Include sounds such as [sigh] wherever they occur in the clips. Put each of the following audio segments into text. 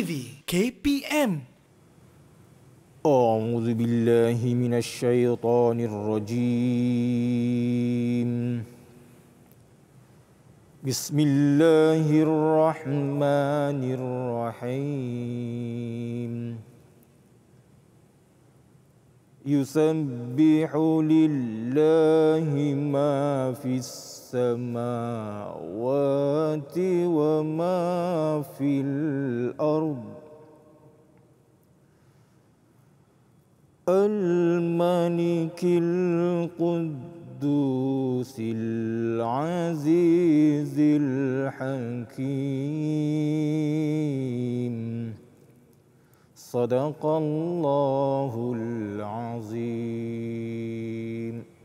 تنفيذي كي بي ام أعوذ بالله من الشيطان الرجيم بسم الله الرحمن الرحيم يسبح لله ما في السماء السماوات وما في الأرض الملك القدوس العزيز الحكيم صدق الله العظيم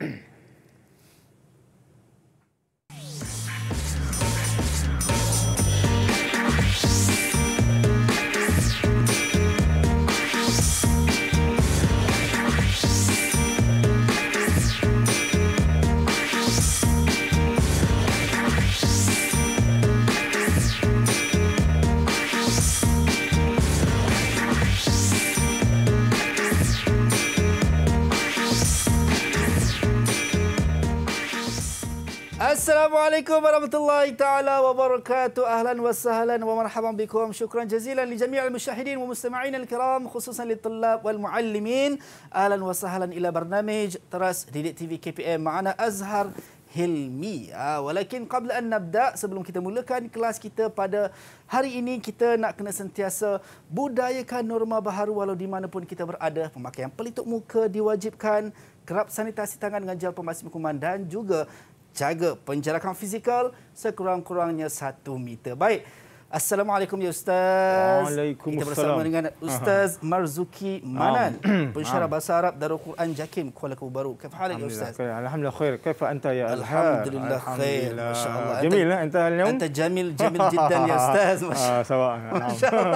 Assalamualaikum warahmatullahi taala wabarakatuh. Ahlan wa sahlan wa marhaban bikum. Syukran jazilan li jami' al musyahidin wa mustami'in al kiram khususan li tullab wal muallimin. Ahlan wa sahlan ila barnamij Teras Didik TV KPM. Ma'ana Azhar Hilmi. Ah, walakin qabla an nabda sebelum kita mulakan kelas kita pada hari ini kita nak kena sentiasa budayakan norma baharu walau di mana pun kita berada. Pemakaian pelitup muka diwajibkan kerap sanitasi tangan dengan gel pembasmi kuman dan juga jaga penjarakan fizikal sekurang-kurangnya satu meter. Baik. Assalamualaikum ya ustaz. Waalaikumsalam. Kita bersama dengan ustaz Marzuki Manan, pensyarah bahasa Arab Darul Quran Jakim Kuala Kubu. Kaif halak ya ustaz? Alhamdulillah khair. Kaif anta ya Alhamdulillah khair. Masya-Allah. Jamil lah anta al Anta jamil jamil jiddan ya ustaz. [laughs] Ah, sawa.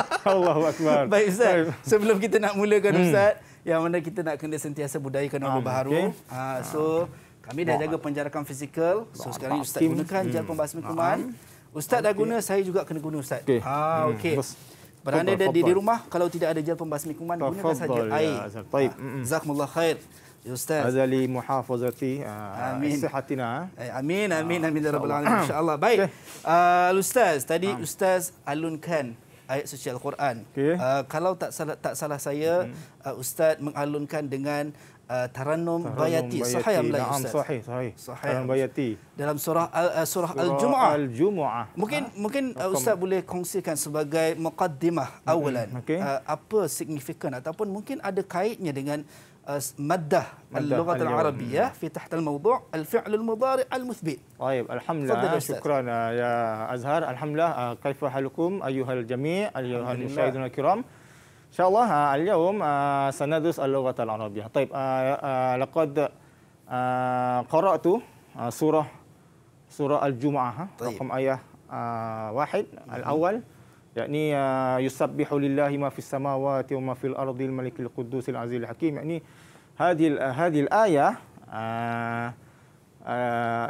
[laughs] Allahu akbar. Baik ustaz. Sebelum kita nak mulakan hmm. ustaz, yang mana kita nak kena sentiasa budayakan orang baru. Ah, so kami dah jaga penjarakan fizikal. So sekarang Ustaz gunakan hmm. jarak pembasmi kuman. Hmm. Ustaz dah guna, saya juga kena guna Ustaz. Okay. Ha, ah, hmm. okay. Berada di, di, rumah, kalau tidak ada jarak pembasmi kuman, gunakan saja ya, air. Baik. Ah, Zakmullah khair. Ya, ustaz. Azali muhafazati. Ah, amin. Sihatina. Eh, amin, amin, amin. Ya InsyaAllah. Baik. Ustaz, tadi Ustaz alunkan ayat suci Al-Quran. Okay. Uh, kalau tak salah tak salah saya, mm-hmm. uh, ustaz mengalunkan dengan Uh, Tarannum Bayati. Sahih am lain Ustaz? Sahih, sahih. Sahih. Tarannum Bayati. Dalam surah, al, uh, surah, surah Al-Jum'ah. al Mungkin ha? mungkin uh, Rekom. Ustaz boleh kongsikan sebagai muqaddimah awalan. Okay. Uh, apa signifikan ataupun mungkin ada kaitnya dengan uh, maddah, maddah al al-Arabi ya. Hmm. Fi tahta al-mawdu' al-fi'lul mudari al-muthbit. Baik, alhamdulillah. Syukran ya Azhar. Alhamdulillah. Uh, Kaifah halukum ayuhal jami' ayuhal musyaidun al-kiram. Al شاء الله آه، اليوم آه، سندرس اللغة العربية طيب آه، لقد قرأت سورة سورة الجمعة طيب. رقم آية واحد الأول يعني يسبح لله ما في السماوات وما في الأرض الملك القدوس العزيز الحكيم يعني هذه هذه الآية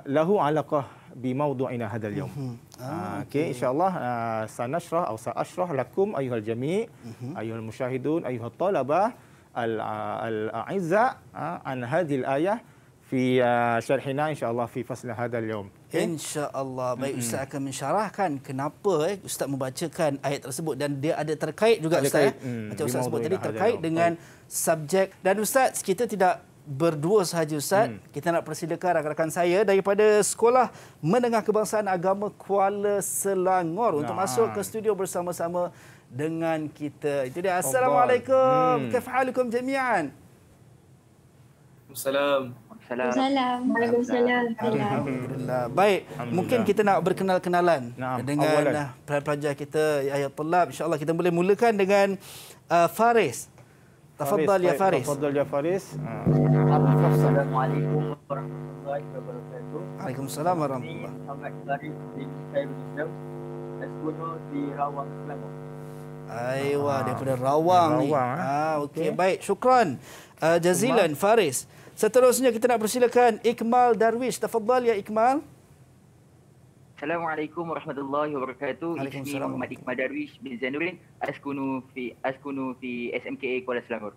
له علاقة bi mawdu'ina hadzal yawm. Mhm. Ah, ah, okay, insyaallah uh, sanashrah aw sa'ashrah lakum ayuhal jami' mm-hmm. ayuhal musyahidun ayuhat talabah al al a'izza uh, an hadhil ayah fi uh, syarhina insyaallah fi fasl hadzal yawm. Okay? Insyaallah baik mm-hmm. ustaz akan mensyarahkan kenapa eh, ustaz membacakan ayat tersebut dan dia ada terkait juga ada ustaz. Kait, ya? mm, Macam ustaz sebut tadi terkait dengan subjek dan ustaz kita tidak berdua sahaja Ustaz. Hmm. Kita nak persilakan rakan-rakan saya daripada Sekolah Menengah Kebangsaan Agama Kuala Selangor nah. untuk masuk ke studio bersama-sama dengan kita. Itu dia. Assalamualaikum. Hmm. Kafa'alukum jami'an. Assalamualaikum. Assalamualaikum. Alhamdulillah. Baik, mungkin kita nak berkenal-kenalan nah, dengan pelajar-pelajar kita, ayat pelab. InsyaAllah kita boleh mulakan dengan uh, Faris. Faris. تفضل يا فارس تفضل يا فارس السلام عليكم ورحمه الله وبركاته عليكم السلام ورحمه الله معك فارس من كايرو اسكن في رواق سلمو Aiwa ah, daripada Rawang, Rawang ni. Ah, eh? ah okey okay. baik. Syukran uh, jazilan Faris. Seterusnya kita nak persilakan Ikmal Darwish. Tafadhal ya Ikmal. Assalamualaikum warahmatullahi wabarakatuh. Ismi Muhammad Iqmal Darwish bin Zainuddin. Askunu fi askunu fi SMKA Kuala Selangor.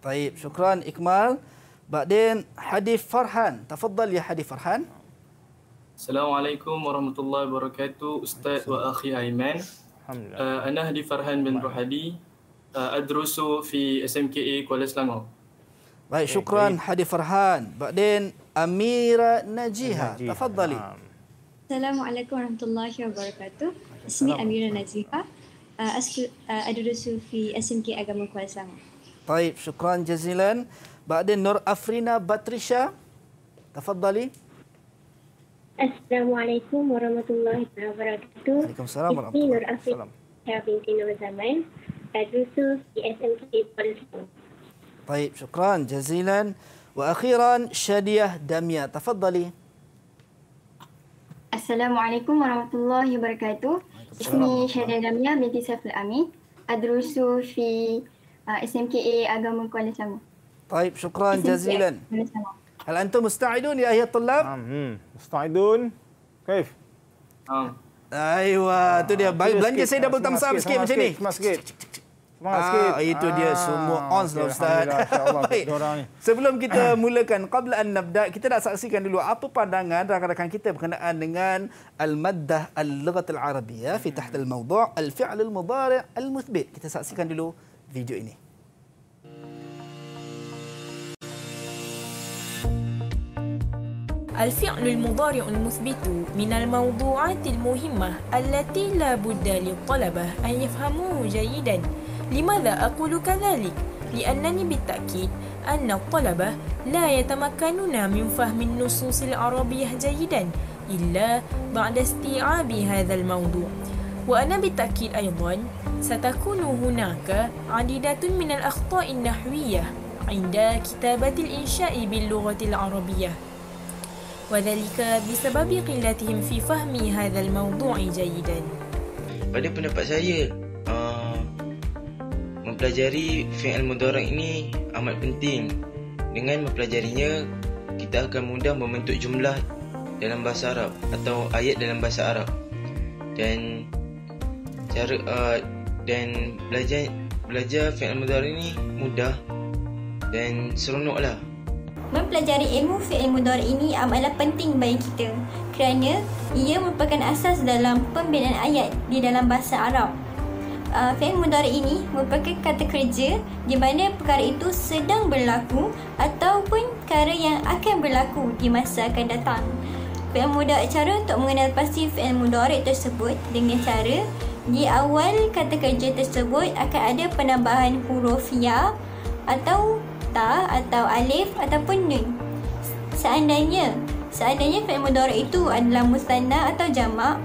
Baik, syukran Iqmal. Ba'din Hadif Farhan. Tafadhal ya Hadif Farhan. Assalamualaikum warahmatullahi wabarakatuh. Ustaz wa akhi Aiman. Alhamdulillah. Uh, ana Hadif Farhan bin Ruhadi. Uh, adrusu fi SMKA Kuala Selangor. Baik, syukran Hadif Farhan. Ba'din Amira Najiha. Tafadhali. Um. Assalamualaikum warahmatullahi wabarakatuh. Ismi Amira Naziha. Uh, uh Adudu Sufi SMK Agama Kuala Selangor. Baik, syukran jazilan. Ba'din Nur Afrina Batrisha. Tafadhali. Assalamualaikum warahmatullahi wabarakatuh. Waalaikumsalam warahmatullahi wabarakatuh. Ismi Nur Afrina binti Nur Zaman. Adudu Sufi SMK Kuala Selangor. Baik, syukran jazilan. Wa akhiran Shadiah Damia. Tafadhali. Tafadhali. Assalamualaikum warahmatullahi wabarakatuh. Ismi Syahda Damia binti Saiful Ami, Adrusu fi uh, SMKA Agama Kuala Selangor. Baik, syukran SMKA. jazilan. Hal antum musta'idun ya ayat tulab? Hmm, musta'idun. Kaif? Um. Aiwa, ah. tu dia. Ah, Baik, belanja saya double thumbs up sikit macam ni. Sikit, sikit. Semangat ah, sikit. Itu ah. dia semua ons okay, lah Ustaz. Baik. Sebelum kita [coughs] mulakan Qabla An-Nabda, kita nak saksikan dulu apa pandangan rakan-rakan kita berkenaan dengan Al-Maddah Al-Lughat Al-Arabi. Ya, hmm. Fitah Al-Mawdu' Al-Fi'l Al-Mubari' Al-Muthbit. Kita saksikan dulu video ini. الفعل المضارع المثبت من الموضوعات المهمة التي لا بد للطلبة أن يفهموه جيداً لماذا أقول كذلك؟ لأنني بالتأكيد أن الطلبة لا يتمكنون من فهم النصوص العربية جيدا إلا بعد استيعاب هذا الموضوع وأنا بالتأكيد أيضا ستكون هناك عديدة من الأخطاء النحوية عند كتابة الإنشاء باللغة العربية وذلك بسبب قلتهم في فهم هذا الموضوع جيدا Pada pendapat saya, mempelajari fi'il mudhara' ini amat penting. Dengan mempelajarinya, kita akan mudah membentuk jumlah dalam bahasa Arab atau ayat dalam bahasa Arab. Dan cara uh, dan belajar belajar fi'il mudhara' ini mudah dan seronoklah. Mempelajari ilmu fi'il mudhara' ini amatlah penting bagi kita kerana ia merupakan asas dalam pembinaan ayat di dalam bahasa Arab uh, ah, fi'il mudhari ini merupakan kata kerja di mana perkara itu sedang berlaku ataupun perkara yang akan berlaku di masa akan datang. Fi'il mudhari cara untuk mengenal pasti fi'il mudhari tersebut dengan cara di awal kata kerja tersebut akan ada penambahan huruf ya atau ta atau alif ataupun nun. Seandainya seandainya fi'il mudhari itu adalah musanna atau jamak,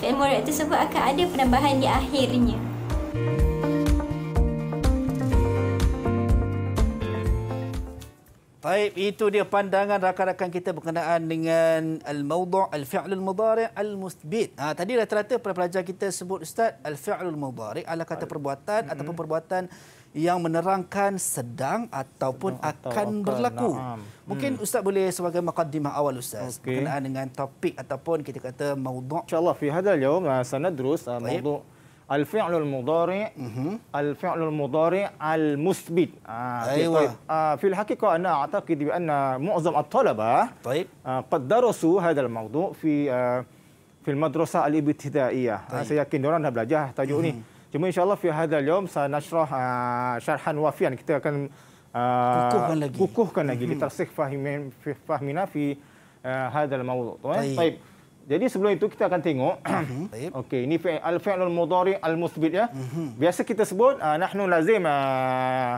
fi'il mudhari tersebut akan ada penambahan di akhirnya. Baik, itu dia pandangan rakan-rakan kita berkenaan dengan al-mawdu' al-fi'lul mudhari' al-musbit. Ha, tadi rata-rata para pelajar kita sebut Ustaz, al-fi'lul mudhari' adalah kata perbuatan mm-hmm. ataupun perbuatan yang menerangkan sedang ataupun sedang atau akan, akan berlaku. Na'am. Mungkin hmm. Ustaz boleh sebagai makadimah awal Ustaz okay. berkenaan dengan topik ataupun kita kata mawdu' InsyaAllah, fi hadal yaum, ah, sanadrus ah, mawdu' الفعل المضارع الفعل المضارع المثبت آه أيوة. طيب آه في الحقيقة أنا أعتقد بأن معظم الطلبة طيب آه قد درسوا هذا الموضوع في آه في المدرسة الابتدائية آه، طيب. saya yakin orang dah تجوني tajuk ان شاء الله في هذا اليوم سنشرح آه شرحا وافيا kita akan آه kukuhkan lagi kukuhkan لترسيخ فهمنا في آه هذا الموضوع طيب, طيب. طيب. Jadi sebelum itu kita akan tengok [clears throat] okey ini al fi'lul mudhari al musbit ya. Mhm. Biasa kita sebut uh, nahnu lazim uh, ah,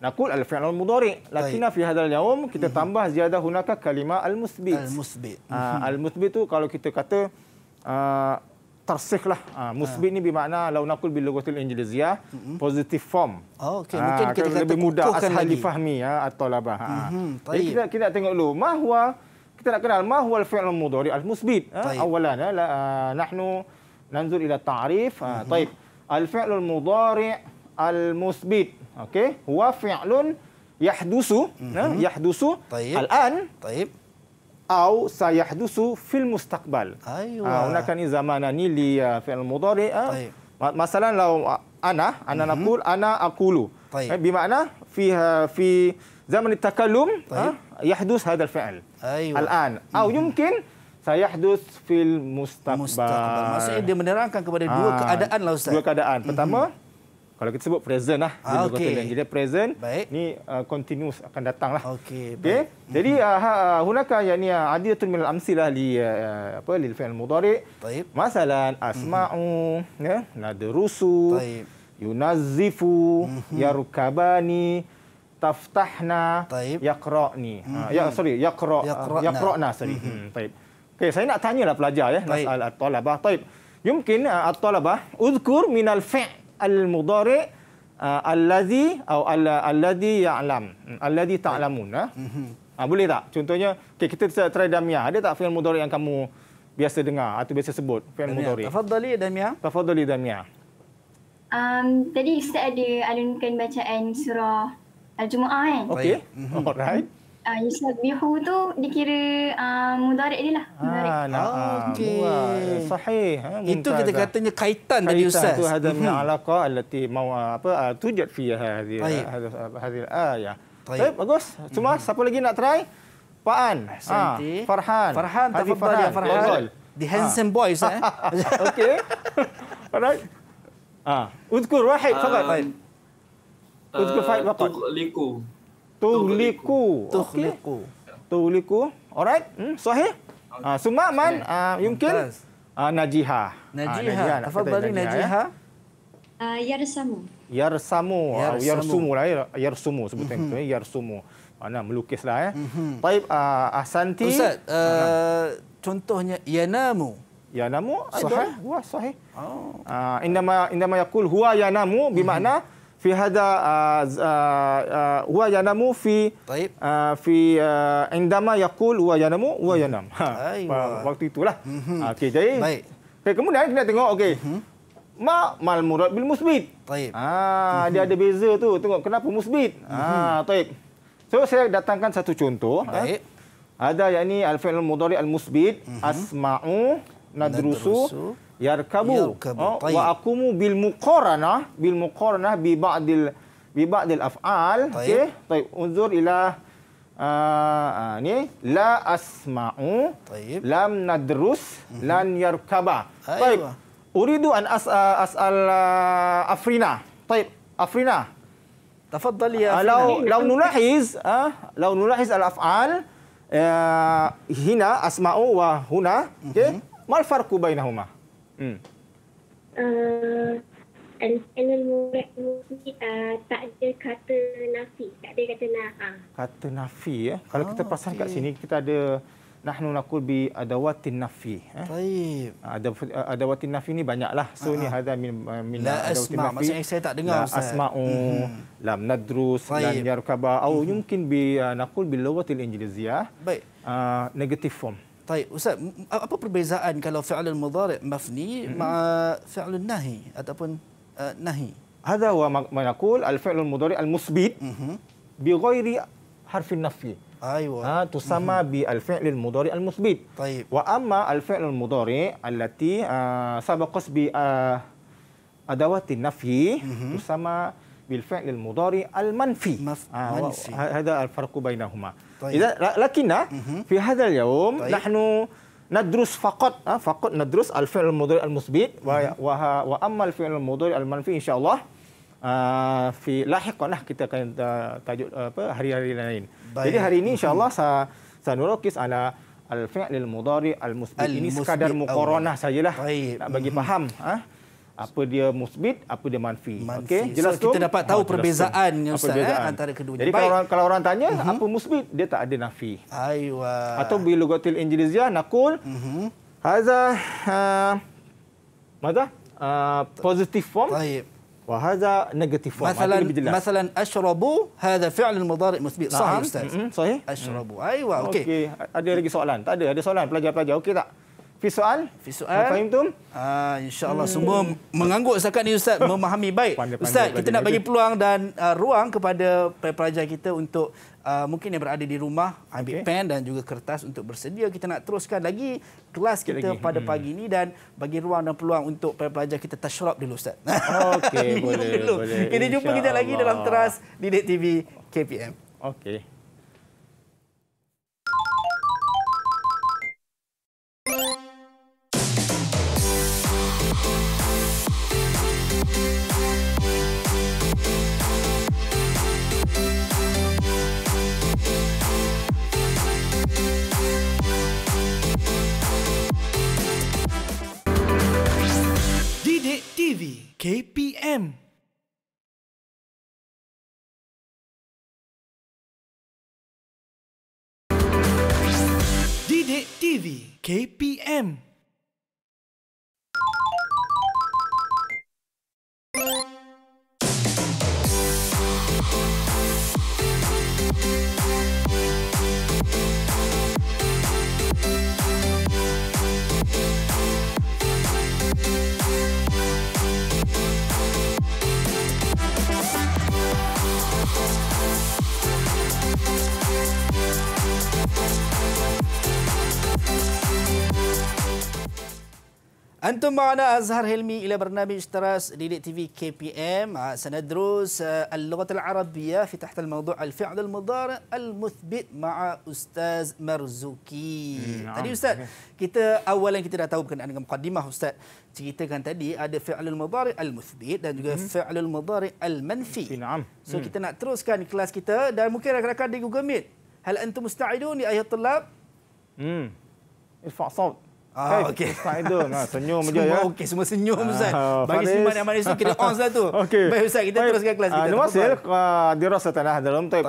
naqul al fi'lul mudhari lakinna fi hadzal yaum kita mhm. tambah ziyadah hunaka kalimah al musbit. Al musbit. Uh, ah, mhm. al musbit tu kalau kita kata uh, tersikh lah. Ha, musbit ha. ni bermakna law nakul bil lugatil mm -hmm. positive form. Oh, okay. Mungkin kita kata lebih mudah asal lagi. difahami ya, atau lah Ha. Mm -hmm. Jadi kita, kita tengok dulu. Mahwa كده ما هو الفعل المضارع المثبت طيب. اولا لا نحن ننظر الى التعريف مم. طيب الفعل المضارع المثبت اوكي هو فعل يحدث يحدث طيب. الان طيب أو سيحدث في المستقبل أيوة. هناك زمانان لفعل المضارع طيب. مثلا لو أنا أنا مم. نقول أنا أقول طيب. بمعنى في في زمن التكلم طيب. يحدث هذا الفعل أيوة. الآن أو يمكن سيحدث في المستقبل مستقبل maksudnya dia menerangkan kepada dua ah. keadaan lah Ustaz dua keadaan hmm. pertama mm-hmm. kalau kita sebut present lah ah, okay. jadi present baik. ni uh, continuous akan datang lah okay, okay. Hmm. jadi uh, hunaka yang ni adiatun min al-amsilah li uh, apa li fi'l mudhari baik masalan asma'u mm-hmm. ya nadrusu yunazifu mm-hmm. yarkabani taftahna Taib. yaqra'ni. Hmm. Ya mm-hmm. sorry, yaqra uh, yaqra'na, yaqra'na sorry. Hmm. Hmm. Taib. Okey, saya nak tanyalah pelajar ya, eh, nasal at-talabah. Taib. Mungkin uh, at-talabah uzkur min al-fi' al-mudhari' uh, allazi atau allazi ya'lam. Hmm, allazi ta'lamun. Hmm. Ha, boleh tak? Contohnya, okey kita try damia. Ada tak fi'il mudhari' yang kamu biasa dengar atau biasa sebut fi'il mudhari'? Tafaddali damia. Tafaddali damia. Um, tadi Ustaz ada alunkan bacaan surah Hari Jumaat kan. Okey. Mm-hmm. Alright. Ah uh, Isyak Bihu tu dikira a uh, mudarik dia lah. Mudarik. Ah, nah, okay. Buat. Sahih. Ha, Itu kita katanya kaitan, dari tadi Ustaz. Kaitan tu hadha mm-hmm. alaqa allati mau ah, apa uh, ah, tujad fi hadhihi hadhihi ayah. Baik, bagus. Cuma hmm siapa lagi nak try? Pak An. Ha, Farhan. Farhan. Tak apa dia Farhan. Farhan. The handsome ha. boys. Eh? [laughs] okay. [laughs] Alright. Ha. Uzkur, wahid. Um, Fakat. Kau juga fight eh, berapa? Tuh Liku. Tuh Liku. Tuh Liku. Tuh Liku. Alright. Hmm, Suhaib. Okay. Uh, ah, Suma Man, uh, Yungkin. Uh, Najiha. Najiha. Uh, Najiha. Apa Najiha? Najiha? Uh, Yarsamu. Yarsamu. Yarsamu. Yarsamu lah. Eh. Yar sebutan sebut hmm itu. Eh. Yarsamu. Mana melukis lah. ya, eh. Mm-hmm. Taib uh, Asanti. Ustaz, uh, contohnya Yanamu. Yanamu? Sahih, Wah, Sahih, Oh. Uh, indama, indama Yakul. Huwa Yanamu. Mhm. Bimakna... Mm-hmm. في هذا هو ينام في طيب في عندما يقول هو ينام هو ينام وقت itulah mhm. ah, okey jadi okay, kemudian kita tengok okay, mhm. ma mal murad bil musbit طيب ha ah, dia mhm. ada beza tu tengok kenapa musbit ha ah, طيب so saya datangkan satu contoh ha. baik ada yakni al fi'l mudhari al musbit asma'u nadrusu, nadrusu. يركبوا يركبوا أه؟ طيب وأقوموا بالمقارنة بالمقارنة ببعض ال... ببعض الأفعال طيب okay. طيب انظر إلى آه يعني، لا أسمع طيب لم ندرس لن يركب أيوة. طيب أريد أن آه، أسأل, أسأل آه، أفرينا طيب أفرينا تفضل يا أفرينا لو لو نلاحظ آه لو نلاحظ الأفعال آه هنا أسمع وهنا ما الفرق بينهما؟ Hmm. Uh, eh, channel uh, tak ada kata nafi, tak ada kata na'ah. Kata nafi ya. Kalau ah, kita pasang okay. kat sini kita ada nahnu nakul bi adawatin nafi eh. Baik. Ah, ada adawatin nafi ni banyaklah. So uh-huh. ni ah, ah. hadza min min la asma. Nafi. Maksudnya saya tak dengar la Asma'u, mm-hmm. lam nadrus, Taib. lam yarkaba mm-hmm. mungkin bi uh, naqul bi lawatil injiliziyah. Baik. Uh, negative form. طيب أستاذ apa perbezaan kalau فعل al-mudhari' mafni فعل hmm. النهي ma'a nahi ataupun nahi? هذا هو ما نقول الفعل المضارع المثبت بغير حرف النفي ايوه ها تسمى مهم. بالفعل المضارع المثبت طيب واما الفعل المضارع التي آه سبقت بادوات آه النفي مهم. تسمى بالفعل المضارع المنفي, مف... آه منفي. هذا الفرق بينهما اذا لكن في هذا اليوم طيب. نحن ندرس فقط فقط ندرس الفعل المضارع المثبت واما الفعل المضارع المنفي ان شاء الله في لاحقا kita akan tajuk apa hari-hari lain Baik. jadi hari ini insyaallah saya sanurukis ala الفعل المضارع المثبت ini sekadar muqaranah sajalah nak bagi faham ha? apa dia musbit, apa dia manfi. manfi. Okey, jelas so, tu. Kita dapat tahu ha, oh, perbezaan yang ustaz perbezaan. Eh, antara keduanya. Jadi kalau orang, kalau orang tanya uh-huh. apa musbit, dia tak ada nafi. Aywa. Atau bila lugatil injiliziah nakul. Mhm. Haza ha, Mada? Ha, positive form. Baik. Wa haza negative form. Masalan, Mata lebih jelas. Masalan ashrabu hadha fi'l al-mudhari' musbit. Sahih ustaz. Mm-hmm. Sahih? Ashrabu. Aywa. Okey. Okay. Ada lagi soalan? Tak ada. Ada soalan pelajar-pelajar. Okey tak? Fi soal? Fi soal. Fahim tu? Ah, ha, InsyaAllah hmm. semua mengangguk setakat ni Ustaz memahami baik. Pandai-pandai Ustaz, kita nak bagi peluang dan uh, ruang kepada pelajar kita untuk uh, mungkin yang berada di rumah ambil okay. pen dan juga kertas untuk bersedia. Kita nak teruskan lagi kelas kita lagi. pada hmm. pagi ini dan bagi ruang dan peluang untuk pelajar kita tashrab dulu Ustaz. Okey, [laughs] boleh, boleh. Kita jumpa kita lagi dalam teras di Didik TV KPM. Okey. Cik TV KPM Didik TV KPM Antum ma'ana Azhar Helmi ila bernama Ishtaras Didik TV KPM ah, Senadrus ah, Al-Lughat Al-Arabiya Fi tahta al-mawdu' al-fi'ad al-mudar Al-Muthbit ma'a Ustaz Marzuki hmm, Tadi ah, Ustaz Kita awal yang kita dah tahu berkenaan dengan Muqaddimah Ustaz Ceritakan tadi ada fi'al al-mudar al-muthbit Dan juga hmm. fi'al al-mudar al-manfi So hmm. kita nak teruskan kelas kita Dan mungkin rakan-rakan di Google Meet Hal antum musta'idun ni ayat tulab Hmm Irfa' Ah, hey, okay. Spider, ha, senyum je. Ya. Okay, semua senyum, ah, Ustaz. Bagi siman yang manis tu, kena ons [laughs] tu. Okay. Baik, Ustaz, kita Baik. teruskan kelas ah, kita. Terima kasih. Ah, Dirasa tanah dalam tu.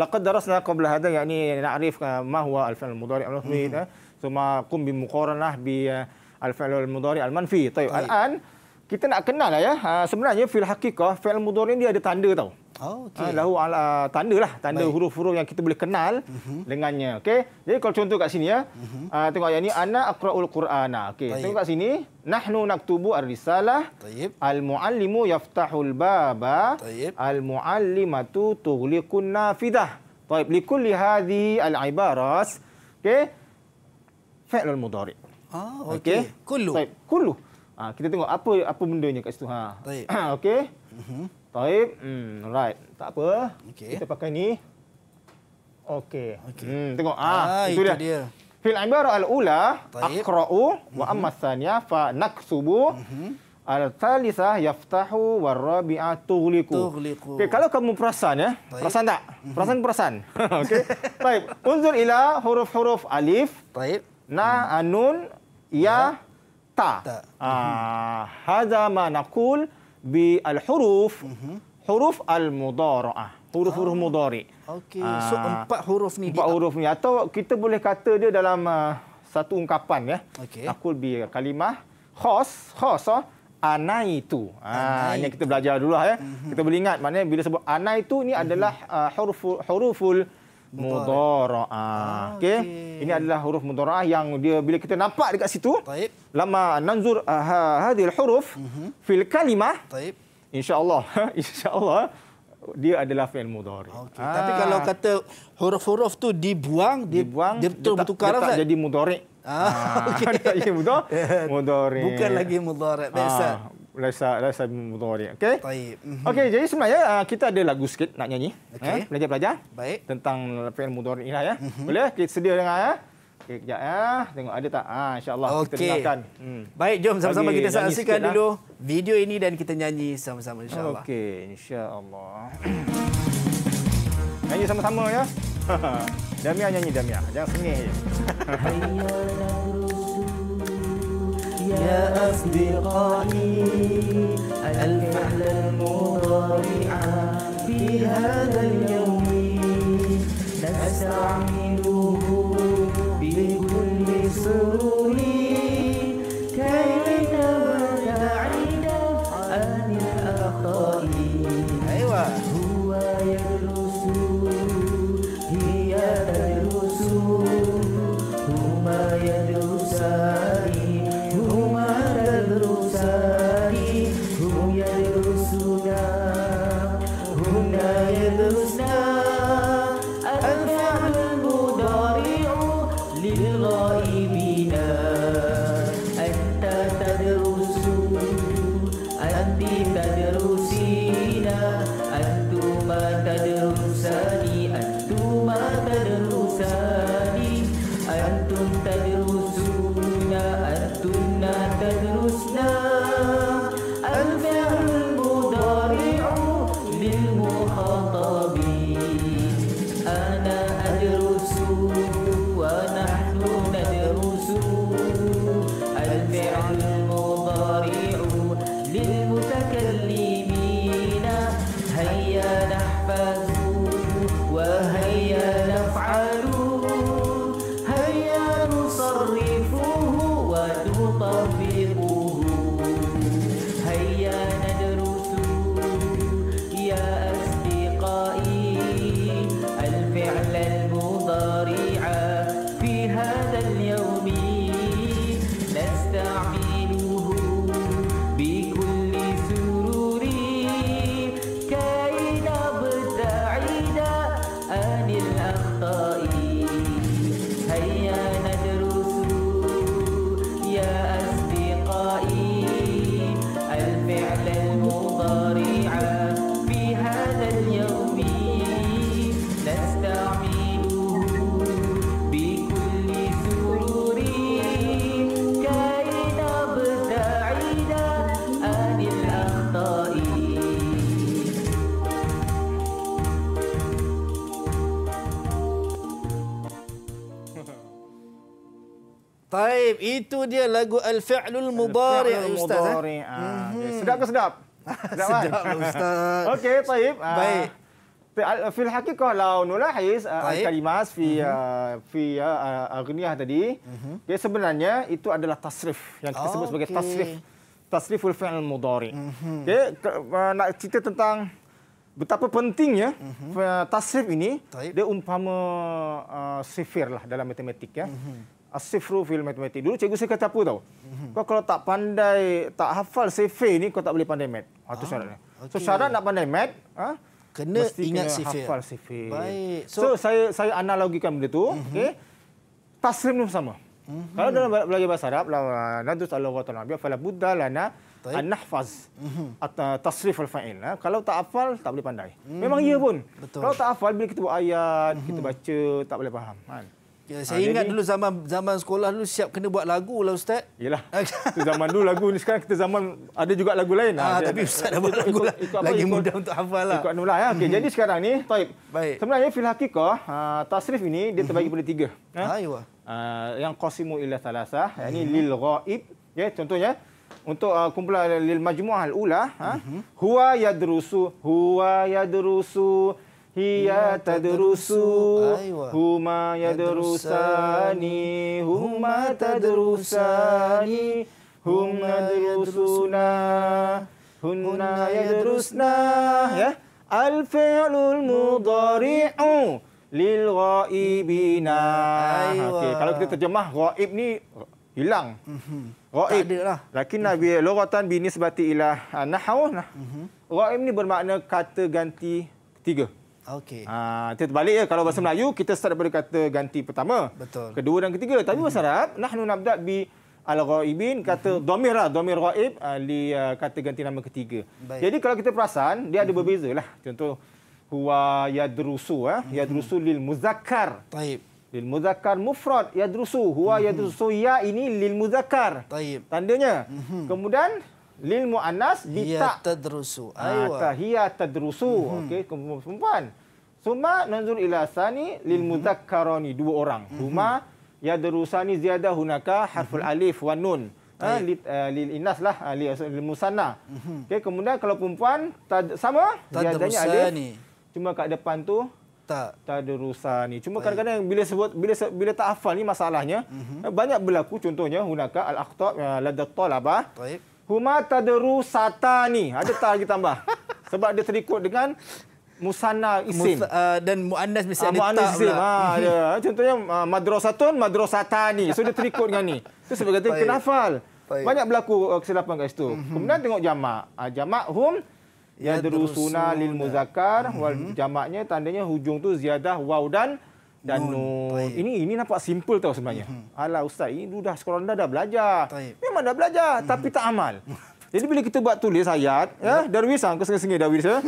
Lekat darasna qabla hada, yang ni na'rif mahuwa al-fa'al mudari al-mudari. Hmm. Suma kum bimukoranah bi al-fa'al mudari al-manfi. Baik. Al-an, kita nak kenal lah ya. Ha, sebenarnya fil hakikah, fil mudhari dia ada tanda tau. Oh, okay. Ha, lahu ala tanda lah. Tanda huruf-huruf yang kita boleh kenal uh mhm. -huh. dengannya. Okay? Jadi kalau contoh kat sini ya. Uh mhm. -huh. Ha, uh, tengok ayat ni. Ana akra'ul qur'ana. Okay. Tengok kat sini. Nahnu naktubu ar-risalah. Al-mu'allimu yaftahul baba. Al-mu'allimatu tughlikun nafidah. Taib. Likul lihadi al-ibaras. Okay. Fa'lul mudari. Ah, okay. okay. Kullu. Taib. Kullu. Ha, kita tengok apa apa bendanya kat situ. Ha. Baik. [coughs] Okey. Mhm. Baik. Hmm, right. Tak apa. Okay. Kita pakai ni. Okey. Okay. Hmm, tengok ah, ah, itu, itu dia. dia. Fil ibarah al-ula aqra'u wa mhm. amma thaniya fa naksubu. Mhm. Al-thalithah yaftahu wa rabi'ah tughliku. Okay, kalau kamu perasan ya. Taib. Perasan tak? Mhm. Perasan perasan. [laughs] Okey. Baik. Unzur ila huruf-huruf alif. Baik. Na, anun, ya, ya kata. Ah, hadza ma naqul bi al-huruf. Huruf mhm. al-mudara'ah. Huruf-huruf ah. mudari. Okey, ah, so empat huruf ni empat huruf ni atau kita boleh kata dia dalam ah, satu ungkapan ya. Okay. Naqul bi kalimah khas, khas oh. Anaitu. Ah, ini kita belajar dulu lah, ya. Mhm. Kita boleh ingat maknanya bila sebut anaitu ni adalah mhm. huruf huruful mudara'a. Ah, ah, okey. Okay. Ini adalah huruf mudara'ah yang dia bila kita nampak dekat situ. Taib. Lama nanzur uh, hadhil huruf mm -hmm. fil kalimah. Taib. insyaallah [laughs] allah dia adalah fi'il mudhari. Ah, okay. Ah. Tapi kalau kata huruf-huruf tu dibuang, dibuang dia betul bertukar Dia tak jadi mudhari. Ah, ah. [laughs] okey. [laughs] Mudhari. Bukan lagi mudhari. Biasa. Ah rasa rasa motor dia okey baik mhm. okey jadi sebenarnya ah, kita ada lagu sikit nak nyanyi ya. okay. Pelajar pelajar. baik tentang fail motor ni lah ya mhm. boleh kita sedia dengar ya okey kejap ya tengok ada tak ha insyaallah okay. kita dengarkan hmm. baik jom sama-sama kita saksikan lah. dulu video ini dan kita nyanyi sama-sama insyaallah okey insyaallah nyanyi sama-sama ya [laughs] Damia nyanyi Damia jangan sengih [laughs] je [laughs] يا أصدقائي ألف أهلا مضارعا في هذا اليوم نستعمله بكل سرور كي نبتعد عن الآخرين أيوة هو يدرس هي تدرس هما يدرسان Baik, itu dia lagu Al-Fi'lul Mubari, Al Ustaz. Al-Fi'lul Mubari. Eh? hmm Sedap ke sedap? Sedap, kan? Ustaz. [laughs] Okey, baik. Ah. Baik. Fil hakikah kalau nulahis kalimas fi mhm. ah, fi agniyah tadi, mhm. dia sebenarnya itu adalah tasrif yang kita sebut sebagai tasrif tasrif tasriful fi'l mudhari. Okey, mhm. nak cerita tentang betapa pentingnya tasrif ini, dia umpama sifir lah dalam matematik ya. Asifru fil matematik. Dulu cikgu saya kata apa tau? Mhm. Kau kalau tak pandai, tak hafal sifru ni, kau tak boleh pandai mat. Itu ha, ah, syaratnya. So syarat nak pandai mat, ha? kena mesti ingat kena sifir. hafal sifru. Baik. So, so, saya saya analogikan benda tu. Mm-hmm. Okay? Taslim tu sama. Mm-hmm. Kalau dalam belajar bahasa Arab, la nadus Allah wa ta'ala, biar buddha lana, An-Nahfaz mhm. At-Tasrif uh, Al-Fa'il ha? Kalau tak hafal Tak boleh pandai mm. Memang iya pun Betul. Kalau tak hafal Bila kita buat ayat mm-hmm. Kita mhm. baca Tak boleh faham ha? Ya, ha, saya ha, ingat dulu zaman zaman sekolah dulu siap kena buat lagu lah Ustaz. Yelah. [laughs] zaman dulu lagu ni sekarang kita zaman ada juga lagu lain. Ha, ha, tapi Ustaz dah buat lagu lah. Lagi ikut, mudah untuk hafal lah. Ikut anulah. Ya. Okay, hmm. jadi sekarang ni, Taib. Baik. Sebenarnya fil hakikah, uh, ha, tasrif ini dia terbagi hmm. pada tiga. ha, ah, ha uh, yang qasimu illa thalasah. Ha, ini yani hmm. lil ghaib. Ya, contohnya. Untuk uh, kumpulan lil majmu'ah al-ula. Ha? Uh-huh. Huwa yadrusu. Huwa yadrusu. Huwa yadrusu hiya tadrusu huma yadrusani huma tadrusani huma yadrusuna hunna yadrusna ya. al fi'lul mudari'u lil ghaibina okey kalau kita terjemah ghaib ni hilang mhm. ghaib tak ada lah lakin nabi mhm. lughatan bi nisbati ila ah, nahwu nah mhm. ghaib ni bermakna kata ganti ketiga Okey. Ah, terbalik ya kalau bahasa hmm. Melayu kita start daripada kata ganti pertama. Betul. Kedua dan ketiga. Tapi hmm. bahasa Arab nahnu nabda bi al-ghaibin kata hmm. domir lah, domir ghaib ah, li uh, kata ganti nama ketiga. Baik. Jadi kalau kita perasan dia hmm. ada lah. Contoh huwa yadrusu ya, hmm. yadrusu lil muzakkar. Baik. Lil muzakkar mufrad yadrusu huwa hmm. yadrusu ya ini lil muzakkar. Baik. Tandanya. Hmm. Kemudian lil muannas bita, ta tadrusu ayo hiya tadrusu hmm. okey perempuan Suma nanzur ila sani lil mhm. muzakkarani dua orang. Mhm. Suma ya darusani ziyada hunaka harful mhm. alif wa nun. Ha, li, uh, eh, li, inas lah li, ha, li musanna. Okay, kemudian kalau perempuan tad, sama ziyadanya alif. Cuma kat depan tu tak tak darusani. Cuma kadang-kadang bila sebut bila bila tak hafal ni masalahnya uh-huh. banyak berlaku contohnya hunaka al aqtab uh, eh, ladat talaba. Huma tadru satani. Ada tak lagi tambah? [laughs] Sebab dia terikut dengan musanna isim Mus, uh, dan muannas mesti ada ah, isim ah, ya [laughs] ah, contohnya uh, madrasatun madrasatani so dia terikut dengan ni tu sebab kata kena hafal banyak berlaku uh, kesilapan kat situ mm-hmm. kemudian tengok jamak uh, jamak hum ya drusuna lil muzakkar mm-hmm. wal jamaknya tandanya hujung tu ziyadah waw dan dan nun. nun. Ini ini nampak simple tau sebenarnya. Mm-hmm. Alah ustaz, ini dah sekolah rendah dah belajar. Taib. Memang dah belajar mm-hmm. tapi tak amal. [laughs] Jadi bila kita buat tulis ayat, ya, yeah. Ya. Darwis ya? [laughs] ah, kau sengih-sengih Darwis ya.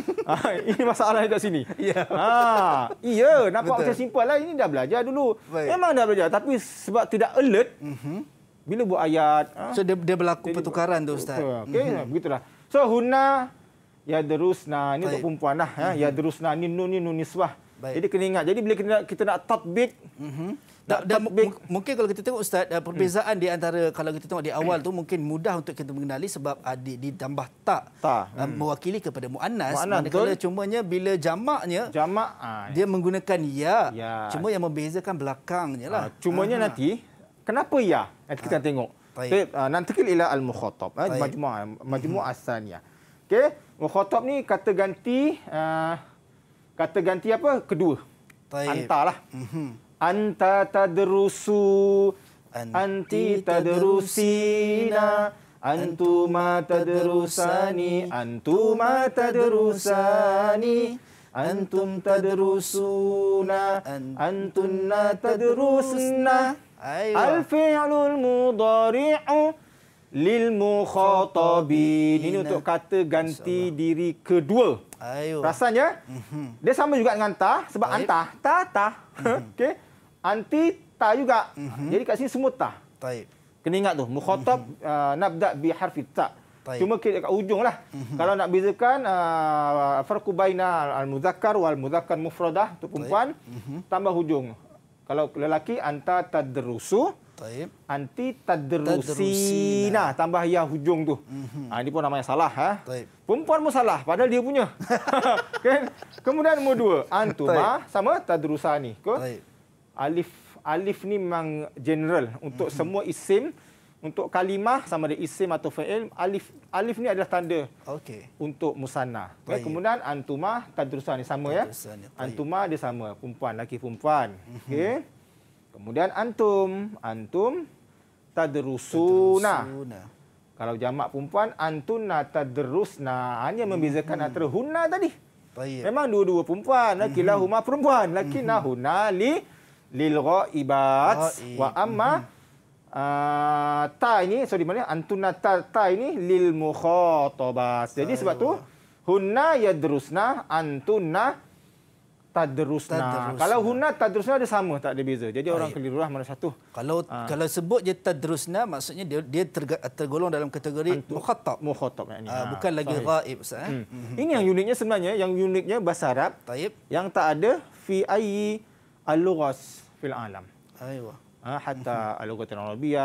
ini masalah dekat sini. Yeah. Ya. Ha, iya, Nampak buat macam simple lah. Ini dah belajar dulu. Baik. Memang dah belajar tapi sebab tidak alert, mm -hmm. Bila buat ayat, ah, so ha? dia, dia berlaku Jadi, pertukaran tu ustaz. Okey, mm -hmm. begitulah. So hunna ya darusna ini untuk perempuan lah. Mm -hmm. ya mhm. darusna ni nun ni nun niswah. Baik. Jadi kena ingat. Jadi bila kita nak, kita nak tatbik, mm -hmm. Da, da, mungkin kalau kita tengok ustaz perbezaan hmm. di antara kalau kita tengok di awal hmm. tu mungkin mudah untuk kita mengenali sebab adik ditambah tak ta. Eh, hmm. mewakili kepada muannas manakala cumanya bila jamaknya jamak ah, ya. dia menggunakan ya, ya cuma yang membezakan belakangnya lah ha, cumanya ha. nanti kenapa ya nanti kita ha. tengok nanti kita ialah al mukhatab majmu' eh, majmu' eh, hmm. asania Okay, mukhatab ni kata ganti uh, kata ganti apa kedua baik antalah mm-hmm. Anta tadrusu Anti tadrusina Antuma tadrusani Antuma tadrusani Antum tadrusuna Antunna tadrusna Al-fi'lul mudari'u lil mukhatabin ini untuk kata ganti diri kedua ayo rasanya mm-hmm. dia sama juga dengan ta sebab Baik. anta ta ta mm-hmm. [laughs] okey anti ta juga. Mm-hmm. Jadi kat sini semua ta. Taib. Kena ingat tu mukhatab mm-hmm. uh, nabda bi harfi ta. Taib. Cuma kita kat ujung lah. Mm-hmm. Kalau nak bezakan uh, farku baina al muzakkar wal muzakkar mufradah tu perempuan mm-hmm. tambah hujung. Kalau lelaki anta tadrusu. Taib. Anti tadrusina tambah ya hujung tu. mm ini pun nama yang salah ha. Taib. Perempuan pun salah padahal dia punya. [laughs] [laughs] Kan? Kemudian nombor dua. [laughs] antuma sama tadrusani alif alif ni memang general untuk mm-hmm. semua isim untuk kalimah sama ada isim atau fa'il alif alif ni adalah tanda okey untuk musanna okay, kemudian antuma tadrusan ni sama ya antuma dia sama perempuan laki perempuan mm-hmm. okey kemudian antum antum tadrusuna kalau jamak perempuan antuna tadrusna hanya membezakan mm-hmm. antara hunna tadi Baik. Memang dua-dua perempuan. Laki mhm. lahuma perempuan. Laki mhm. nahuna li lil ghaibat wa amma mhm. ah, ta ini sorry mana antuna ta, ta ini lil mukhatabat jadi sebab tu hunna yadrusna antuna tadrusna. tadrusna. Kalau hunna tadrusna ada sama tak ada beza. Jadi orang keliru lah mana satu. Kalau Aa. Ah. kalau sebut je tadrusna maksudnya dia dia terga, tergolong dalam kategori mukhatab. Mukhatab yakni. Aa, ah, bukan lagi ghaib ustaz. Eh? Hmm. hmm Ini yang uniknya sebenarnya yang uniknya bahasa Arab. Taib. Yang tak ada fi ayyi اللغات في العالم ايوه ها حتى اللغات العربيه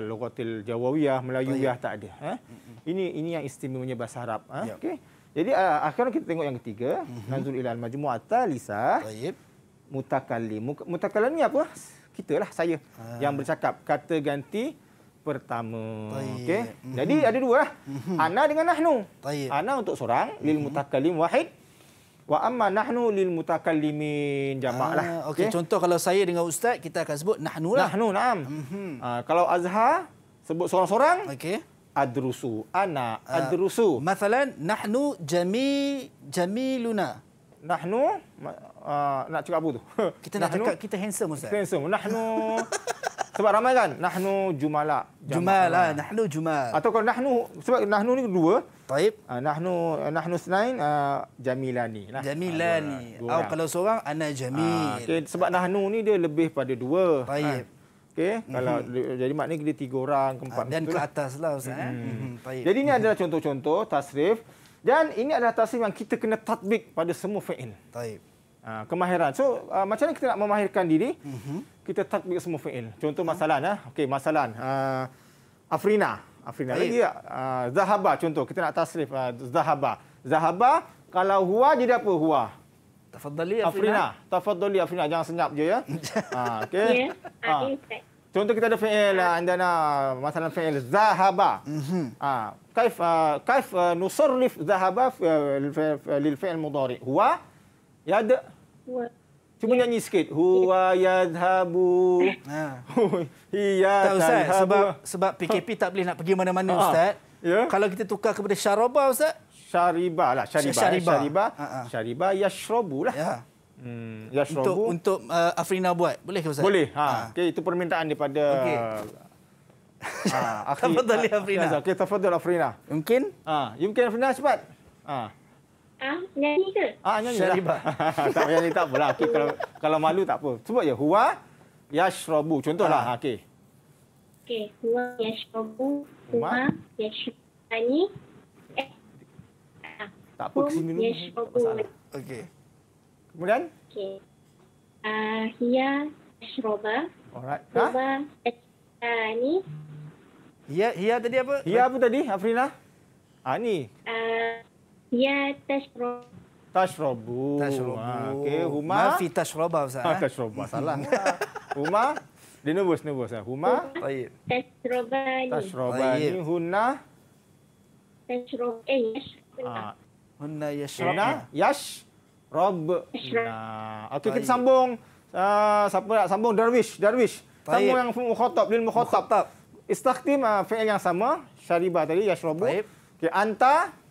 اللغات الجويه ملايويه طيب. تعدي ها ini ini yang istimewanya bahasa arab ha yep. okey jadi uh, akhirnya kita tengok yang ketiga mhm. nazul ila al majmu' at talisah mutakallim mutakallim ni apa kita lah saya ha. yang bercakap kata ganti pertama okey jadi mhm. ada dua lah mhm. ana dengan nahnu طيب ana untuk seorang lil mutakallim wahid wa amma nahnu lil mutakallimin jamak lah. okay. okay. contoh kalau saya dengan ustaz kita akan sebut nahnu lah. Nahnu naam. Mm -hmm. ah, kalau Azhar sebut seorang-seorang okey. Adrusu ana ah, adrusu. Masalan nahnu jami jamiluna. Nahnu uh, nak cakap apa tu? Kita nak cakap kita handsome ustaz. handsome. Nahnu [laughs] Sebab ramai kan nahnu jumala. Jumala, ha, nahnu jumal. Atau kalau nahnu sebab nahnu ni dua. Taib. Ah nahnu eh, nahnu senain uh, jamilani. Nah. Jamilani. Atau ah, kalau seorang ana jamil. Ha, ah, okay. sebab nahnu ni dia lebih pada dua. Taib. Ha. Okey, mhm. kalau mm-hmm. jadi maknanya dia tiga orang ke empat. Dan ke atas lah Ustaz. Eh? hmm mhm, Baik. Jadi ini adalah contoh-contoh tasrif. Dan ini adalah tasrif yang kita kena tatbik pada semua fa'il. Baik. kemahiran. So, uh, macam mana kita nak memahirkan diri? Mm-hmm kita tatbik semua fi'il. Contoh hmm. Ah. masalah nah. Okey, masalah ah, uh, Afrina. Afrina Baik. lagi uh, Zahaba contoh. Kita nak tasrif uh, Zahaba. Zahaba kalau huwa jadi apa huwa? Tafadhali Afrina. Afrina. Tafadhali Afrina. Jangan senyap je ya. uh, [laughs] okey. Ya. Contoh kita ada fi'il uh, anda nak masalah fi'il Zahaba. Mm-hmm. Uh, kaif uh, kaif uh, nusarrif Zahaba uh, lil fi'il mudhari? Huwa yad. Cuma nyanyi sikit. Huwa yadhabu. Ha. Eh. ha. Ya tak Ustaz, ha sebab, sebab PKP tak boleh nak pergi mana-mana ha. Ustaz. Ya? Kalau kita tukar kepada syaraba Ustaz. Syariba lah. Eh. Syariba. Syariba. Ah, ah. Syariba, ha. syariba yashrabu lah. Ya. Hmm, yashrabu. Untuk, untuk uh, Afrina buat. Boleh ke Ustaz? Boleh. Ha. ha. Okay, itu permintaan daripada... Okay. Ah, [laughs] akhir, tafadhal Afrina. Okey, tafadhal Afrina. Mungkin? Ah, can Afrina cepat. Ah. Ah, nyanyi ke? Ah, nyanyi lah. [laughs] tak payah nyanyi tak apalah. Okay, kalau kalau malu tak apa. Sebut je. Huwa yashrabu. Contohlah. Ha. Okey. Okay. Huwa yashrabu. Huwa yashrabani. Eh. Tak apa ke sini Okey. Yashrabu. Tak okay. Kemudian? Okay. Uh, ah, hiya yashraba. Alright. Huwa ha? yashrabani. Hiya, hiya tadi apa? Hiya apa tadi, Afrina? Ah, Uh, Ya, Tashrobu. Tashrobu. Tashrobu. Okey, Huma. Maafi Tashroba, Ustaz. Ha, ah, eh? Tashroba, salah. Huma. Dia nervous, nervous. Ha. Huma. Baik. Tashroba ni. Tashroba ni. Huna. Tashroba. Eh, Ha. Huna Yashroba. Huna Yashroba. Eh? Yashroba. kita sambung. Uh, siapa nak sambung? Darwish. Darwish. Baik. Sambung yang mukhotab. Lil mukhotab. Istakhtim uh, fi'il yang sama. Syaribah tadi, Yashroba. Baik. Okey, Anta. Anta.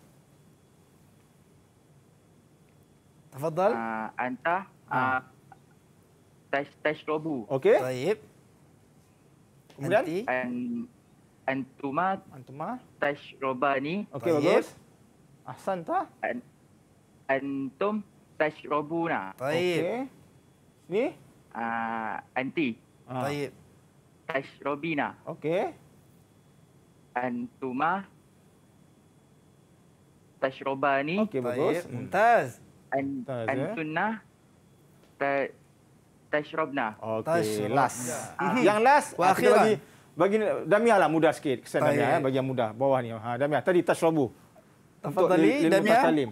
Afadal. Uh, ah, Anta. Uh, Tash, Tash Robu. Okey. Baik. Kemudian? Nanti. An, Antuma. Antuma. Tash Robani. Okey, bagus. Ahsan tak? An, Antum. Tash Robuna. Baik. Okay. Ni? Uh, anti. Baik. Tash Robina. Okey. Antuma. Tash Robani. Okey, bagus. Muntaz an, Taz, eh? an sunnah ta, tashrabna. Okay. last. Ah. Yang last, Wah, akhir bagi, lah. bagi Damia lah mudah sikit. Kesan Damia, ya, bagi yang mudah. Bawah ni. Ha, Damia, tadi tashrabu. Tafadali, Damia. Tatalim.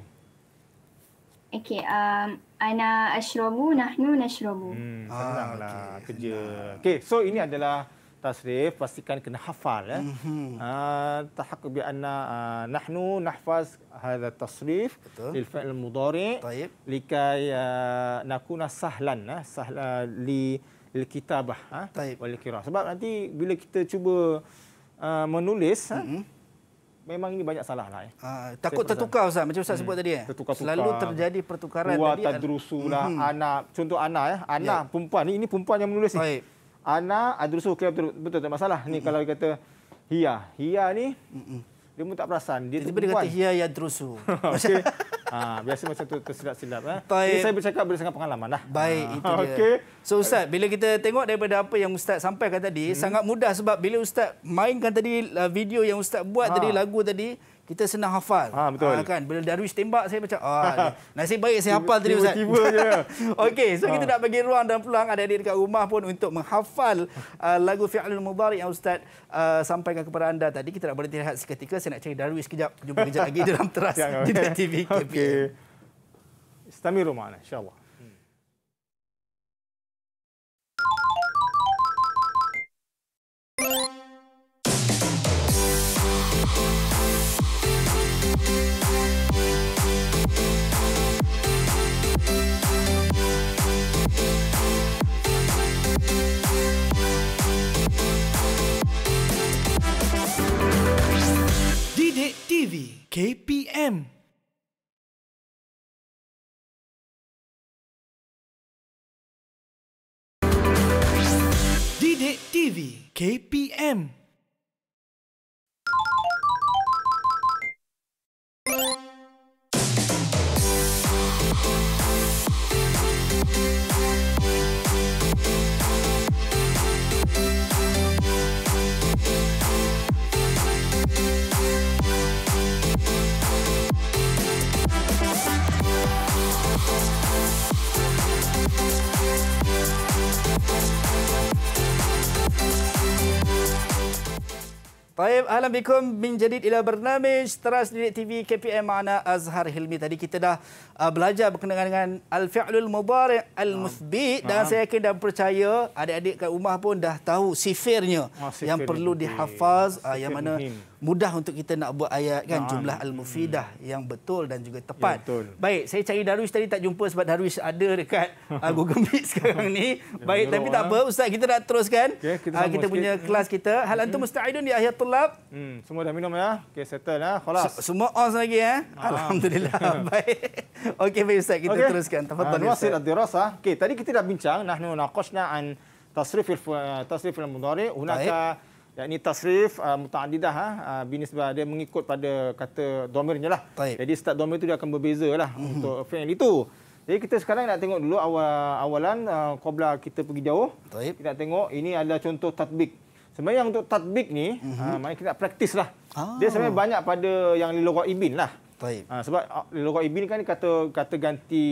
Okay, um, ana ashrabu, nahnu nashrabu. Hmm, ah, senang ah, lah okay. kerja. Okay, so ini adalah tasrif pastikan kena hafal ya. Eh. Mm-hmm. Uh, ah, tahqiq bi anna uh, nahnu nahfaz hadha tasrif lil fi'l mudhari' likay uh, ah, nakuna sahlan uh, sahla li lil kitabah ha uh, طيب. wal sebab nanti bila kita cuba uh, menulis mm-hmm. uh, Memang ini banyak salah lah. Eh. Uh, takut tertukar Ustaz. Macam Ustaz hmm. sebut tadi. Eh? Tertukar Selalu terjadi pertukaran. Wah tadrusu lah. Hmm. Anak. Contoh anak. Eh. Anak yeah. perempuan. Ini, ini perempuan yang menulis. Baik. Ni ana adrusu ah, oh, okay, betul, betul, betul tak masalah ni mm-hmm. kalau dia kata hia hia ni mm-hmm. dia pun tak perasan dia tiba dia kata hia yadrusu [laughs] okey ha, ah, biasa macam tu tersilap-silap ha. Jadi, saya bercakap berdasarkan pengalaman lah. Baik ha. itu ah, dia. Okay. So ustaz bila kita tengok daripada apa yang ustaz sampaikan tadi mm-hmm. sangat mudah sebab bila ustaz mainkan tadi uh, video yang ustaz buat ha. tadi lagu tadi kita senang hafal. Ha, betul. Ha, kan? Bila darwis tembak, saya macam, Oh, nasib baik saya hafal tadi Ustaz. Tiba-tiba je. [laughs] Okey, so ha. kita nak bagi ruang dan peluang ada di dekat rumah pun untuk menghafal uh, lagu Fi'alul Mubarak yang Ustaz uh, sampaikan kepada anda tadi. Kita nak berhenti rehat seketika. Saya nak cari darwis kejap. Jumpa kejap lagi dalam teras [laughs] di TV KPM. Okey. Istamiru ma'ana, insyaAllah. Cik TV KPM Didik TV KPM Baik, ahlan bikum min jadid ila bernamij teras Didik TV KPM Ma'ana Azhar Hilmi. Tadi kita dah uh, belajar berkenaan dengan Al-Fi'lul Mubarak Al-Muthbit um, dan um. saya yakin dan percaya adik-adik kat rumah pun dah tahu sifirnya oh, sifir ah, yang perlu dihafaz uh, yang mana mudah untuk kita nak buat ayat kan nah, jumlah al-mufidah hmm. yang betul dan juga ya, tepat. Ya, betul. Baik, saya cari Darwish tadi tak jumpa sebab Darwish ada dekat uh, Google Meet sekarang ni. Baik, tapi lah. tak apa ustaz kita nak teruskan. Okay, kita uh, kita punya kelas kita. Hal antum hmm. musta'idun di ya, akhir tulab? Hmm, semua dah minum ya. Okey, settle ah. Ha? Semua on lagi ya. Ha? Alhamdulillah. [laughs] baik. Okey, baik ustaz kita okay. teruskan. Tafadhal. Uh, Wasil ad-dirasah. Okey, tadi kita dah bincang nahnu naqashna an tasrif al-tasrif al-mudhari. baik yang ini tasrif uh, ah, mutaadidah uh, ah, ah, binis dia mengikut pada kata domirnya lah Taib. jadi start domir itu dia akan berbeza lah mm -hmm. untuk fail itu jadi kita sekarang nak tengok dulu awal awalan uh, qabla kita pergi jauh Taib. kita nak tengok ini adalah contoh tatbik sebenarnya untuk tatbik ni mm -hmm. uh, mari kita nak praktis lah ah. dia sebenarnya banyak pada yang lilogah ibin lah Taib. Uh, sebab lilogah ibin kan kata kata ganti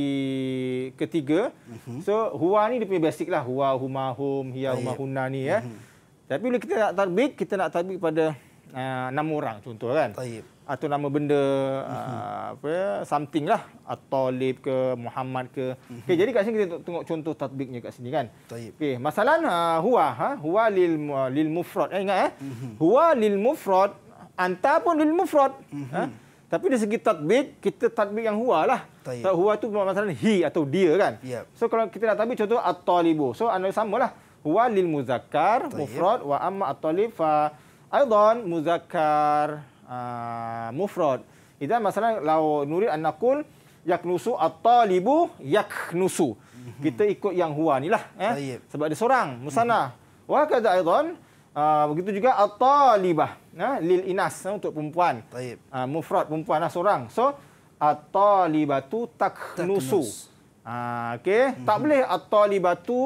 ketiga mm -hmm. so huwa ni dia punya basic lah huwa, humahum, hiya, huna ni ya. Mm -hmm. Tapi bila kita nak tadbik, kita nak tadbik pada uh, ah, nama orang contoh kan. Taib. Atau nama benda uh, apa ya, something lah. At-Talib ke, Muhammad ke. Mhm. okay, jadi kat sini kita tengok contoh tadbiknya kat sini kan. Taib. Okay, masalah ah, uh, huwa. Ha? Huwa lil, uh, lil mufrad. Eh, ingat eh. Mhm. huwa lil mufrad. Anta pun lil mufrad. ha? Tapi dari segi tadbik, kita tadbik yang huwa lah. Taib. Huwa tu masalah he atau dia kan. Yep. So kalau kita nak tadbik contoh At-Talibu. So anda lah huwa lil muzakkar mufrad wa amma at-talib fa aidan muzakkar uh, mufrad idza masalan law nurid an naqul yaknusu at-talibu yaknusu mhm. kita ikut yang huwa ni lah eh? sebab dia seorang mhm. musanna wa kadza aidan uh, begitu juga at-talibah eh? lil inas eh, untuk perempuan tayyib uh, mufrad perempuan lah, seorang so at-talibatu taknusu Ah, okay. Mm-hmm. Tak mhm. boleh at-talibatu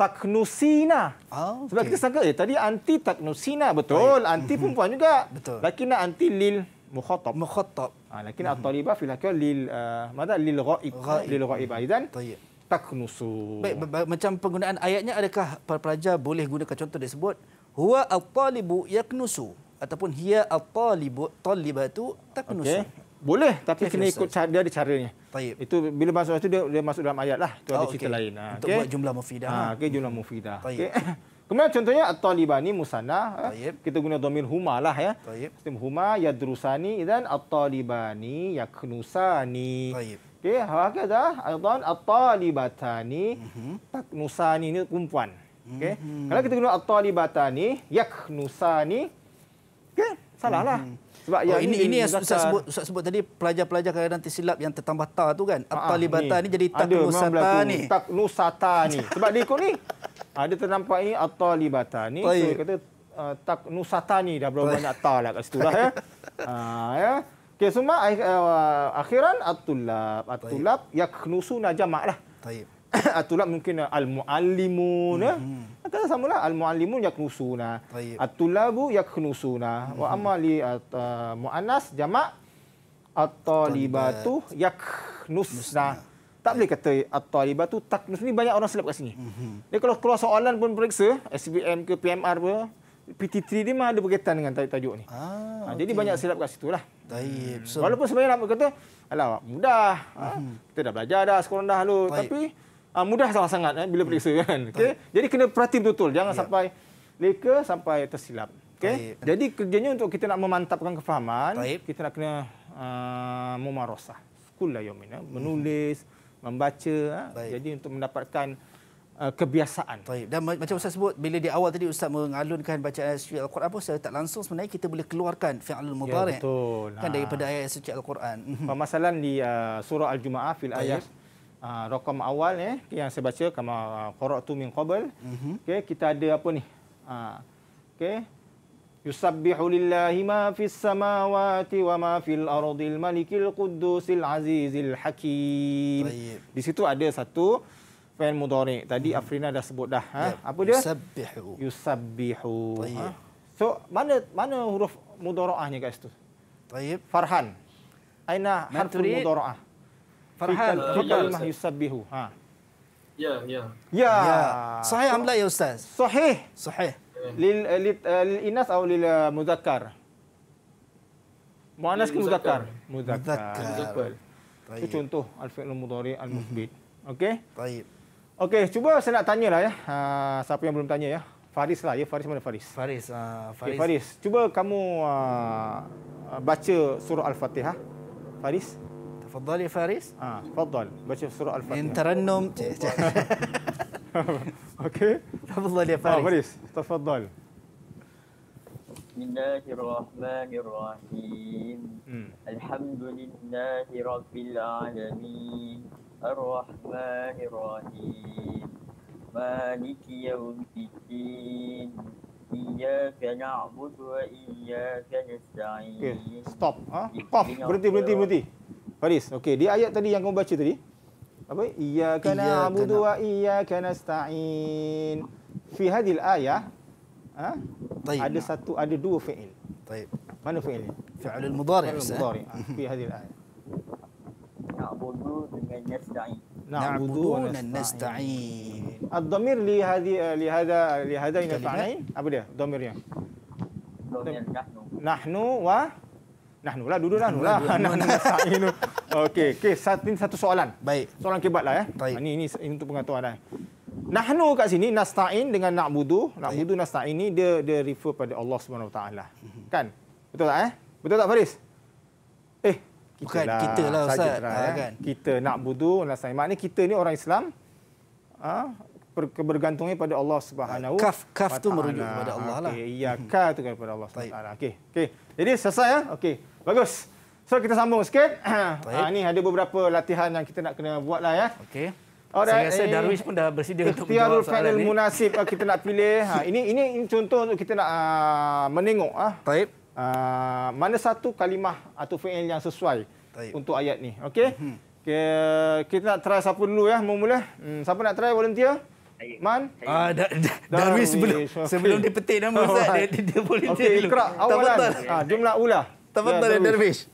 taknusina. Oh, ah, okay. Sebab kita sangka eh tadi anti taknusina betul. Baik. Anti perempuan juga. [laughs] Betul. Laki nak anti lil mukhatab. Mukhatab. Ha, ah, laki nak taliba fil hakal lil uh, lil ghaib. ghaib. Lil ghaib aidan. Taknusu. Baik, macam penggunaan ayatnya adakah para pelajar boleh gunakan contoh disebut huwa al talibu yaknusu ataupun hiya al talibu talibatu taknusu. Okay. Boleh tapi okay, kena ikut cara dia ada caranya. Baik. Itu bila masuk waktu dia dia masuk dalam ayat lah. Itu oh, ada ah, cerita okay. lain. Ha, ah, okay. Untuk buat jumlah mufidah. Ah, ha, okay, jumlah mufidah. Hmm. Okay. [laughs] Kemudian contohnya at-talibani musanna. Eh. Kita guna domin huma lah ya. Taib. huma yadrusani dan at-talibani yaknusani. Taib. Okey, hakeza aidan at-talibatani mhm. taknusani ni perempuan. Okey. hmm Kalau kita guna at-talibatani yaknusani. Okey, salah lah. Mhm. Sebab oh, yang ini ini yang Ustaz sebut Ustaz sebut tadi pelajar-pelajar kadang nanti silap yang tertambah ta tu kan. At-talibata ah, hmm. ni. ni jadi taknusata ni. Taknusata ni. Sebab dia ikut ni. Ada ternampak ni at-talibata ni. Baik. So dia kata uh, taknusata ni dah berapa banyak ta lah kat situ lah ya. Ha [laughs] uh, ya. Okey semua eh, uh, akhiran at-tulab. yang tulab yaknusuna jama' lah. [coughs] atulah ah, mungkin ah, al-muallimun eh. hmm. Atau sama lah al-muallimun yaknusuna. At-tulabu yaknusuna hmm. wa amali at uh, muannas jamak at-talibatu yaknusna. Tak boleh kata at-talibatu taknus ni banyak orang silap kat sini. Hmm. kalau keluar soalan pun periksa SPM ke PMR ke PT3 ni mah ada berkaitan dengan tajuk ni. Ah, ha, ah, okay. jadi banyak silap kat situ lah. Taib. Hmm. So, Walaupun sebenarnya nak kata, alah mudah. Hmm. Ha, kita dah belajar dah sekolah dah lu. Tapi, uh, mudah salah sangat eh, bila hmm. periksa hmm. kan. Okay? Jadi kena perhati betul-betul. Jangan ya. sampai leka sampai tersilap. Okay? Jadi kerjanya untuk kita nak memantapkan kefahaman, Taib. kita nak kena uh, ah, memarosah. Kula yomin. Eh, menulis, hmm. membaca. Eh, jadi untuk mendapatkan kebiasaan. Baik. Dan macam Ustaz sebut, bila di awal tadi Ustaz mengalunkan bacaan ayat suci Al-Quran pun, secara tak langsung sebenarnya kita boleh keluarkan fi'alul ya, mubarak. Ya, betul. Kan nah. daripada ayat suci Al-Quran. Masalah di uh, surah Al-Jum'ah, fil ayat Ah, rakam awal eh yang saya baca kama ah, qara'tu min qabl. Mhm. Okey, kita ada apa ni? Ha okey. Yusabbihu lillahi ma fis samawati wa ma fil ardil malikil quddusil azizil hakim. Baik. Di situ ada satu fa'il mudhari. Tadi hmm. Afrina dah sebut dah. Ha? Ya. Apa dia? Yusabbihu. Yusabbihu. Ha? So, mana mana huruf mudhara'ahnya kat situ? Baik. Farhan. Aina harf mudhara'ah? Farhan, Farhan mah yusabbihu. Ha. Ya, ya. Ya. ya. Sahih so, amla ya ustaz. Sahih. Sahih. Lil eh, eh, lil, inas atau lil uh, muzakkar? Muannas ke muzakkar? Muzakkar. Itu contoh al-fi'lu mudhari al-muthbit. Hmm. Okey? Baik. Okey, cuba saya nak tanyalah ya. Uh, siapa yang belum tanya ya? Faris lah ya Faris mana Faris? Faris uh, Faris. Okay, Faris. Cuba kamu uh, baca surah Al-Fatihah. Faris. تفضل يا فارس اه تفضل بشوف سورة الفاتحة من ترنم [laughs] [laughs] اوكي تفضل يا آه، فارس فارس تفضل بسم الله الرحمن الرحيم الحمد لله رب العالمين الرحمن الرحيم مالك يوم الدين إياك نعبد وإياك نستعين. Okay, stop. Ah, Berhenti, berhenti, berhenti. Faris, okey, di ayat tadi yang kamu baca tadi. Apa? Iyyaka na'budu wa iyyaka nasta'in. Fi hadhil ayah ha? Taib. Ada satu ada dua fi'il. Taib. Mana fi'il? Fi'il al-mudhari' ha, fi hadhil ayah. Na'budu dengan nasta'in. Na'budu wa nasta'in. Ad-dhamir li hadhi li hadha li hadain fa'ain. Apa dia? Dhamirnya. Dhamir nahnu. Nahnu wa Nahnu lah, duduk Nahnu lah. Nahnu Okey, okay, satu, ini satu soalan. Baik. Soalan kebat lah ya. Baik. Ini, ini, untuk pengetahuan lah. Eh. nula kat sini, nasta'in dengan nak budu, nasta'in ni dia, dia refer pada Allah SWT. Kan? Betul tak eh? Betul tak Faris? Eh, kita Bukan, lah, kita lah Ustaz. Lah, ah, eh. kan? kita nak budu nasta'in. Maknanya kita ni orang Islam. Ha? Ah, kebergantungnya pada Allah Subhanahu Kaf kaf tu merujuk kepada Allah lah. Okay. kaf tu kepada Allah Subhanahu Okey, okey. Jadi selesai ya. Okey. Bagus. So kita sambung sikit. [clears throat] Ah, Baik. Ha, ni ada beberapa latihan yang kita nak kena buat lah ya. Okey. Alright. Saya rasa eh, Darwish pun dah bersedia untuk menjawab soalan panel ni. Ikhtiarul munasib ah, kita nak pilih. Ha, [laughs] ah, ini, ini ini contoh untuk kita nak uh, menengok. Ah. Ha. Uh, mana satu kalimah atau fi'il yang sesuai Taip. untuk ayat ni. Okey. Mm -hmm. Okay, kita nak try siapa dulu ya, mula-mula. Hmm, siapa nak try volunteer? Man? Uh, da, da, Darwish sebelum, okay. sebelum dia petik nama, Ustaz. Right. Dia, dia, dia volunteer okay, dulu. Okey, ikhra, awalan. Ha, jumlah ulah. تفضل يا درويش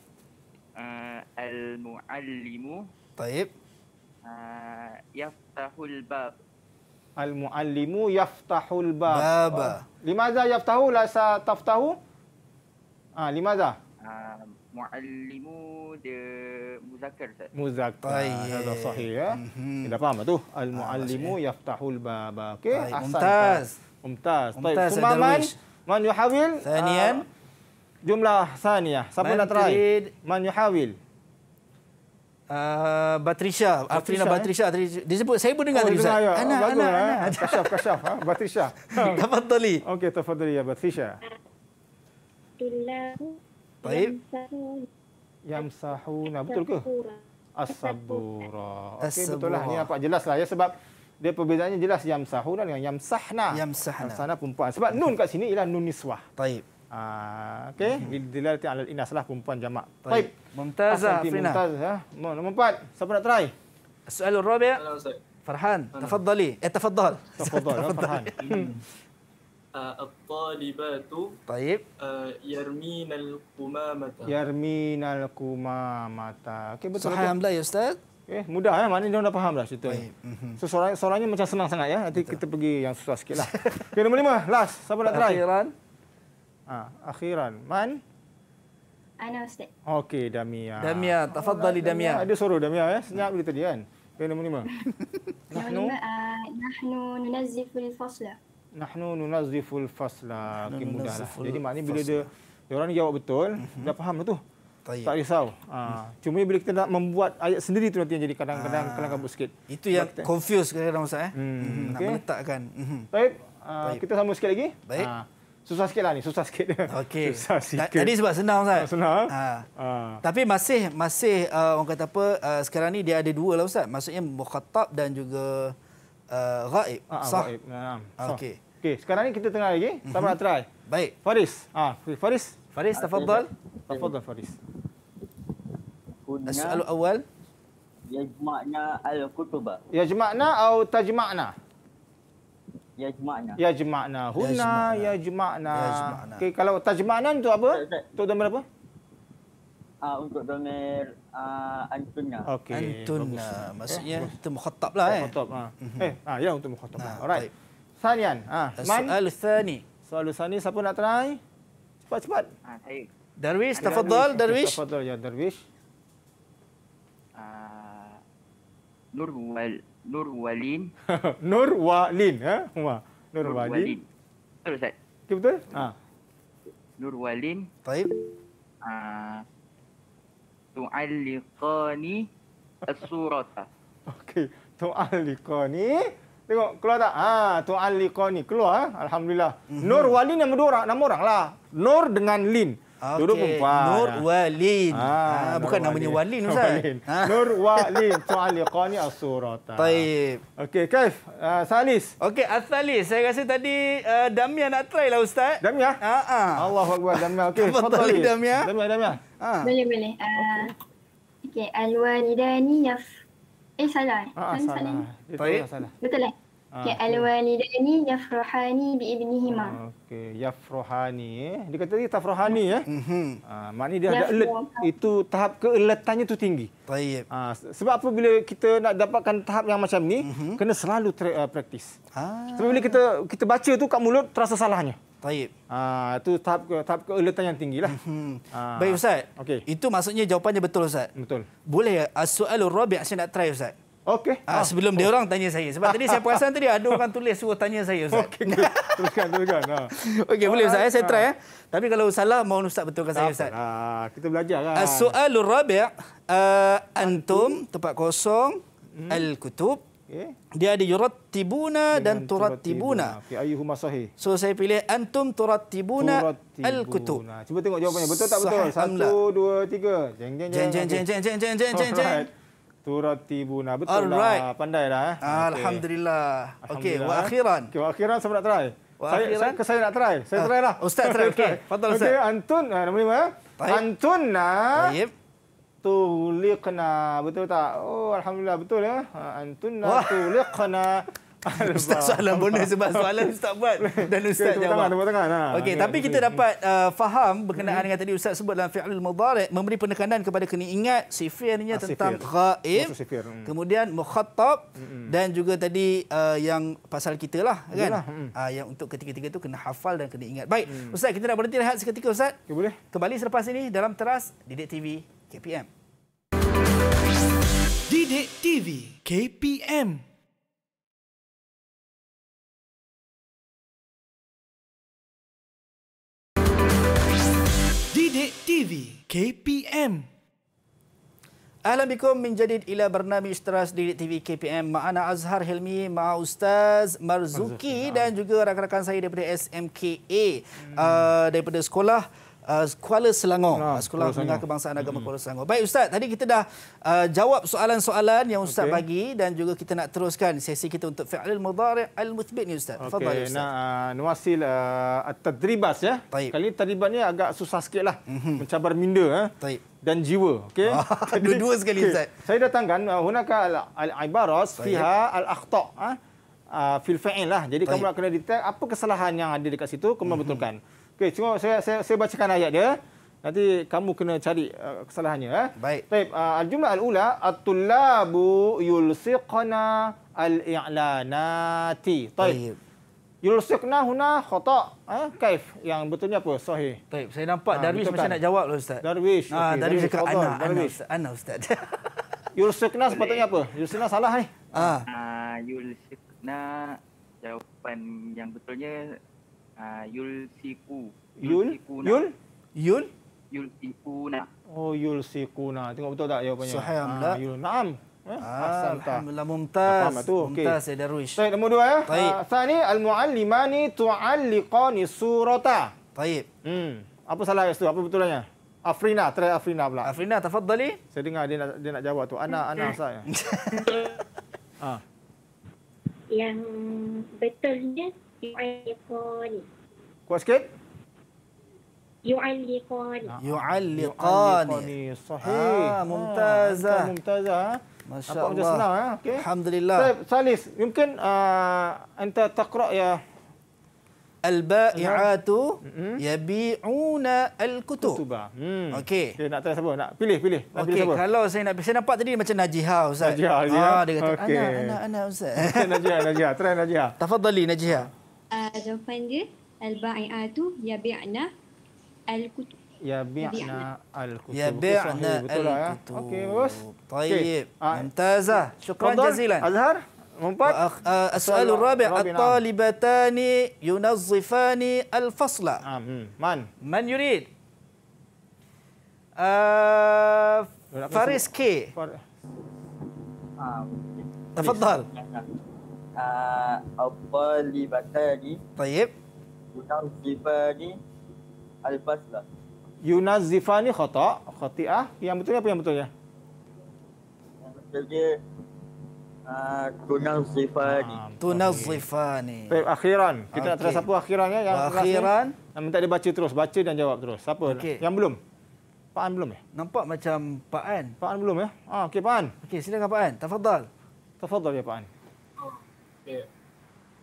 آه، المعلم طيب آه، يفتح الباب المعلم يفتح الباب بابا آه. لماذا يفتح لا ستفتح آه لماذا آه معلم مذكر مذكر طيب هذا صحيح إذا فهم المعلم آه يفتح الباب أوكي طيب. ممتاز ممتاز طيب ممتاز ثم من من يحاول ثانيا آه jumlah sania. Siapa Man nak try? Trid. Man Yuhawil. Uh, Batrisha, Afrina Batrisha, eh? Dia sebut, saya pun dengar oh, tadi Ustaz. Ya. Ana, Ana, Ana. Eh. Kasyaf, ha? Batrisha. [laughs] Ha. Tafadali. Okey, Tafadali ya, Batrisha. Baik. sahuna Betul ke? As-sabura. Okey, betul lah. ni. Apa jelas lah ya. Sebab dia perbezaannya jelas. sahuna dengan sahna. Yamsahna. Yamsahna. sana perempuan. Sebab nun kat sini ialah nun niswah. Baik. Ah, okey bil mhm. dilati alal inas lah perempuan jamak baik mumtazah afrina mumtazah ya nombor 4 siapa nak try soal rabi farhan tafaddali eh tafaddal tafaddal ya, farhan [laughs] Al hmm. ah, talibatu tayyib ah, yarminal kumamata yarminal kumamata okey betul sahih amla ya ustaz Okay, eh, mudah ya, maknanya dia orang dah faham dah cerita ni. Mhm. So, soalannya macam senang sangat ya. Nanti kita pergi yang susah sikit lah. Okay, nombor lima. Last. Siapa nak try? Akhiran. Ah, akhiran. Man? Ana Ustaz. Okey, Damia. Damia, tafadhali Damia. Ada suruh Damia ya. Senyap dia tadi kan. Pilih [laughs] nombor lima. Nahnu? Nahnu nunazziful fasla. Nahnu nunazziful fasla. Okey, mudah lah. Jadi maknanya bila dia, dia orang jawab betul, mhm. dah faham tu. Tak risau. Ha. Mhm. Cuma bila kita nak membuat ayat sendiri tu nanti yang jadi kadang-kadang kelam ah. kabut sikit. Itu yang confuse kadang-kadang Ustaz. Eh? Hmm. Mhm, nak meletakkan. Ah, Baik. Kita sama sikit lagi. Baik. Ah susah sikit lah ni susah sikit okey [laughs] susah sikit tadi sebab senang kan senang ha. Ha. tapi masih masih uh, orang kata apa uh, sekarang ni dia ada dua lah ustaz maksudnya mukhatab dan juga uh, ghaib ha, ha, sah okey okey sekarang ni kita tengah lagi mhm. sama mm-hmm. nak try baik faris ha faris faris tafadhal tafadhal faris Soal awal Ya jemaknya al-kutubah. Ya jemaknya atau tajmakna? Yajma'na. Yajma'na. Huna yajma'na. Yajma'na. Ya, okay, kalau tajma'nan tu apa? Untuk domain apa? Uh, untuk domain uh, Antuna Okay. Antunna. Eh, maksudnya eh? untuk mukhatab lah eh. Mukhatab. Ha. Eh, ah, ya untuk mukhatab. Nah, lah. Alright. Sanian. Ha. Ah, eh, Man? Soal sani. Soal sani siapa nak try? Cepat-cepat. Ha, saya. Darwish, tafadhal, Darwish. Tafadhal, ya Darwish. Uh, Nurul. Nur Walin. [laughs] Nur Walin, ha? Ha. Nur Walin. Betul Ustaz. Itu betul? Ha. Nur Walin. Taib. Ha. as-surata. [laughs] Okey. Tu'alliqani. Tengok keluar tak? Ha, tu'alliqani keluar. Ha? Alhamdulillah. Mm-hmm. Nur Walin yang berdua orang, nama orang lah. Nur dengan Lin. Okay. Dulu Nur ya. Walin. Ah, ah, ha, ha, bukan Nur namanya Walin, Walin ah. Walin. Ha? Nur Walin. Soal ni asurata. Baik. Okey, Kaif. Uh, Salis. Okey, Asalis. Saya rasa tadi uh, Damia nak try lah Ustaz. Damia? Ha -ha. Allah Akbar Damia. Okey, Fatali Damia. Damia, Damia. Ha. Boleh, boleh. Uh, Okey, Alwalidani Yaf. Eh, salah. Ha, salah. salah. Betul, salah. Betul, eh? Ah, ya alwalidani yafrahani biibnihima. Okey, yafrahani ah, eh. Dia kata dia tafrahani ya. Eh? Mhm. Ah, maknanya dia Yafruh. ada elet. Itu tahap keeletannya tu tinggi. Tayyib. Ah, sebab apa bila kita nak dapatkan tahap yang macam ni, mhm. kena selalu praktis. Ah. Sebab bila kita kita baca tu kat mulut terasa salahnya. Tayyib. Ah, itu tahap tahap keeletan yang tinggilah. Mhm. Baik Ustaz. Okey. Itu maksudnya jawapannya betul Ustaz. Betul. Boleh ya? Soalan rabi' saya nak try Ustaz. Okey. Uh, ah. sebelum oh. dia orang tanya saya. Sebab tadi saya perasan tadi ada orang tulis suruh tanya saya Ustaz. Okey. Teruskan teruskan. Ha. [laughs] Okey boleh Ustaz, ha. saya ah. try eh. Tapi kalau salah mohon Ustaz betulkan saya Ustaz. Ha. kita belajar lah. Soalul rabi' uh, antum tempat kosong hmm. al kutub. Okay. Dia ada yuratibuna dan turatibuna. Okey, ayyuhuma sahih. So saya pilih antum turatibuna al kutub. Cuba tengok jawapannya betul tak betul? Satu, dua, tiga. Jeng jeng jeng jeng jeng jeng jeng jeng jeng turatibuna. Betul lah. Alright. lah. Pandai lah. Eh? Ah, Alhamdulillah. Okey, okay, okay, wa akhiran. Okay, wa akhiran saya nak try. saya, saya, saya nak try. Saya ah, try lah. Ustaz try. [laughs] Okey, fatal Ustaz. Okey, antun. Ha, nombor lima. Eh. Baik. Antunna. Baik. Tuliqna. Betul tak? Oh, Alhamdulillah. Betul ya. Eh? Antunna tuliqna. Ustaz soalan bonus sebab soalan Ustaz buat dan Ustaz okay, jawab. Tepuk tangan, tangan. Ha. Okay, okay, tapi kita dapat uh, faham berkenaan hmm. dengan tadi Ustaz sebut dalam fi'lul mudhari' memberi penekanan kepada kena ingat sifirnya ah, tentang sifir. ghaib, sifir. Hmm. kemudian mukhatab hmm. dan juga tadi uh, yang pasal kita lah kan? Hmm. Uh, yang untuk ketiga-tiga itu kena hafal dan kena ingat. Baik, hmm. Ustaz kita nak berhenti rehat seketika Ustaz. Ya, boleh. Kembali selepas ini dalam teras Didik TV KPM. Didik TV KPM. Menjadid TV KPM Ahlan bikum menjadid ila bernami istras di TV KPM. Ma'ana Azhar Helmi, Ma'a Ustaz Marzuki, Marzuki dan juga rakan-rakan saya daripada SMKA hmm. uh, daripada sekolah uh, Kuala Selangor, ha, Sekolah Menengah Kebangsaan Agama mm Kuala Selangor. Baik Ustaz, tadi kita dah uh, jawab soalan-soalan yang Ustaz okay. bagi dan juga kita nak teruskan sesi kita untuk fi'lil mudhari' al-muthbit ni Ustaz. Okay. Fadhal Nak uh, nuasil uh, tadribas ya. Taib. Kali ini tadribas ni agak susah sikitlah. Mm-hmm. Mencabar minda eh. Taib. Dan jiwa, okey? Ah, [laughs] dua-dua sekali okay. Ustaz. Saya datangkan uh, hunaka al-ibaras fiha al-akhta. Ha? Uh, fil fa'il lah. Jadi Taib. kamu nak kena detect apa kesalahan yang ada dekat situ, kamu mm-hmm. betulkan. Okey, cuma saya, saya saya bacakan ayat dia. Nanti kamu kena cari uh, kesalahannya eh. Baik. Baik, uh, al-jumlah al-ula at-tullabu yulsiqna al-i'lanati. Baik. Yulsiqna huna khata. Eh, kaif yang betulnya apa? Sahih. Baik, saya nampak ha, Darwish macam kan? nak jawab lah ustaz. Darwish. Ah, okay. Darwish cakap ana, Darwish. ana ustaz. [laughs] [laughs] yulsiqna sepatutnya apa? Yulsiqna salah ni. Ah. Ah, uh, yulsiqna jawapan yang betulnya Ah, Yulsiku. Yul? Yul? Yul? Yulsikuna. Oh, Yulsikuna. Tengok betul tak jawapannya? Sahih Amla. Ha, yul. Naam. Eh, ah, Alhamdulillah mumtaz. Mumtaz ya Darwish. Baik, nombor dua ya. Baik. Uh, ah, Sani, al-muallimani tu'alliqani surata. Baik. Hmm. Apa salah ayat itu? Apa betulannya? Afrina, try Afrina pula. Afrina, tafadhali. Saya dengar dia nak, dia nak jawab tu. Anak anak saya. [laughs] ah. Yang betulnya yu'alliqan. Kuat sikit. Yu'alliqan. Yu'alliqan. Sahih. Ah, mumtazah. Ah, mumtazah. Masya Apa Allah. Senang, eh? okay. Alhamdulillah. Saib, Salis, mungkin uh, anda takrak ya. Al-ba'i'atu yabi'una al-kutub. Hmm. Okey. Okay, nak tanya siapa? Nak pilih, pilih. Nak okay, pilih siapa? Kalau saya nak saya nampak tadi macam Najiha Ustaz. Najiha, Najiha. Ah, dia kata, okay. anak, anak, anak Ustaz. Najiha, Najiha. Try Najiha. Tafadhali Najiha. jawapan dia al-bai'atu yabi'na يبيعنا الكتب يبيعنا آه، الكتب اوكي بس طيب آه، ممتازة شكرا جزيلا أزهر مبارك آه، السؤال الرابع الطالبتان ينظفان الفصل من من يريد فارس كي تفضل uh, apa libata ni tayyib yunazifa ni alfas lah yunazifa ni khata khati'ah yang betul apa yang betulnya yang betul dia Uh, Tunazifa ah, ni. Ah, Tunazifa ni. akhiran. Kita okay. nak siapa akhirannya yang akhiran. Yang minta dia baca terus, baca dan jawab terus. Siapa? Okay. Yang belum. Pak An belum ya? Nampak macam Pak An. Pak An belum ya? Ah, okey Pak An. Okey, silakan Pak An. Tafadhal. Tafadhal ya Pak An.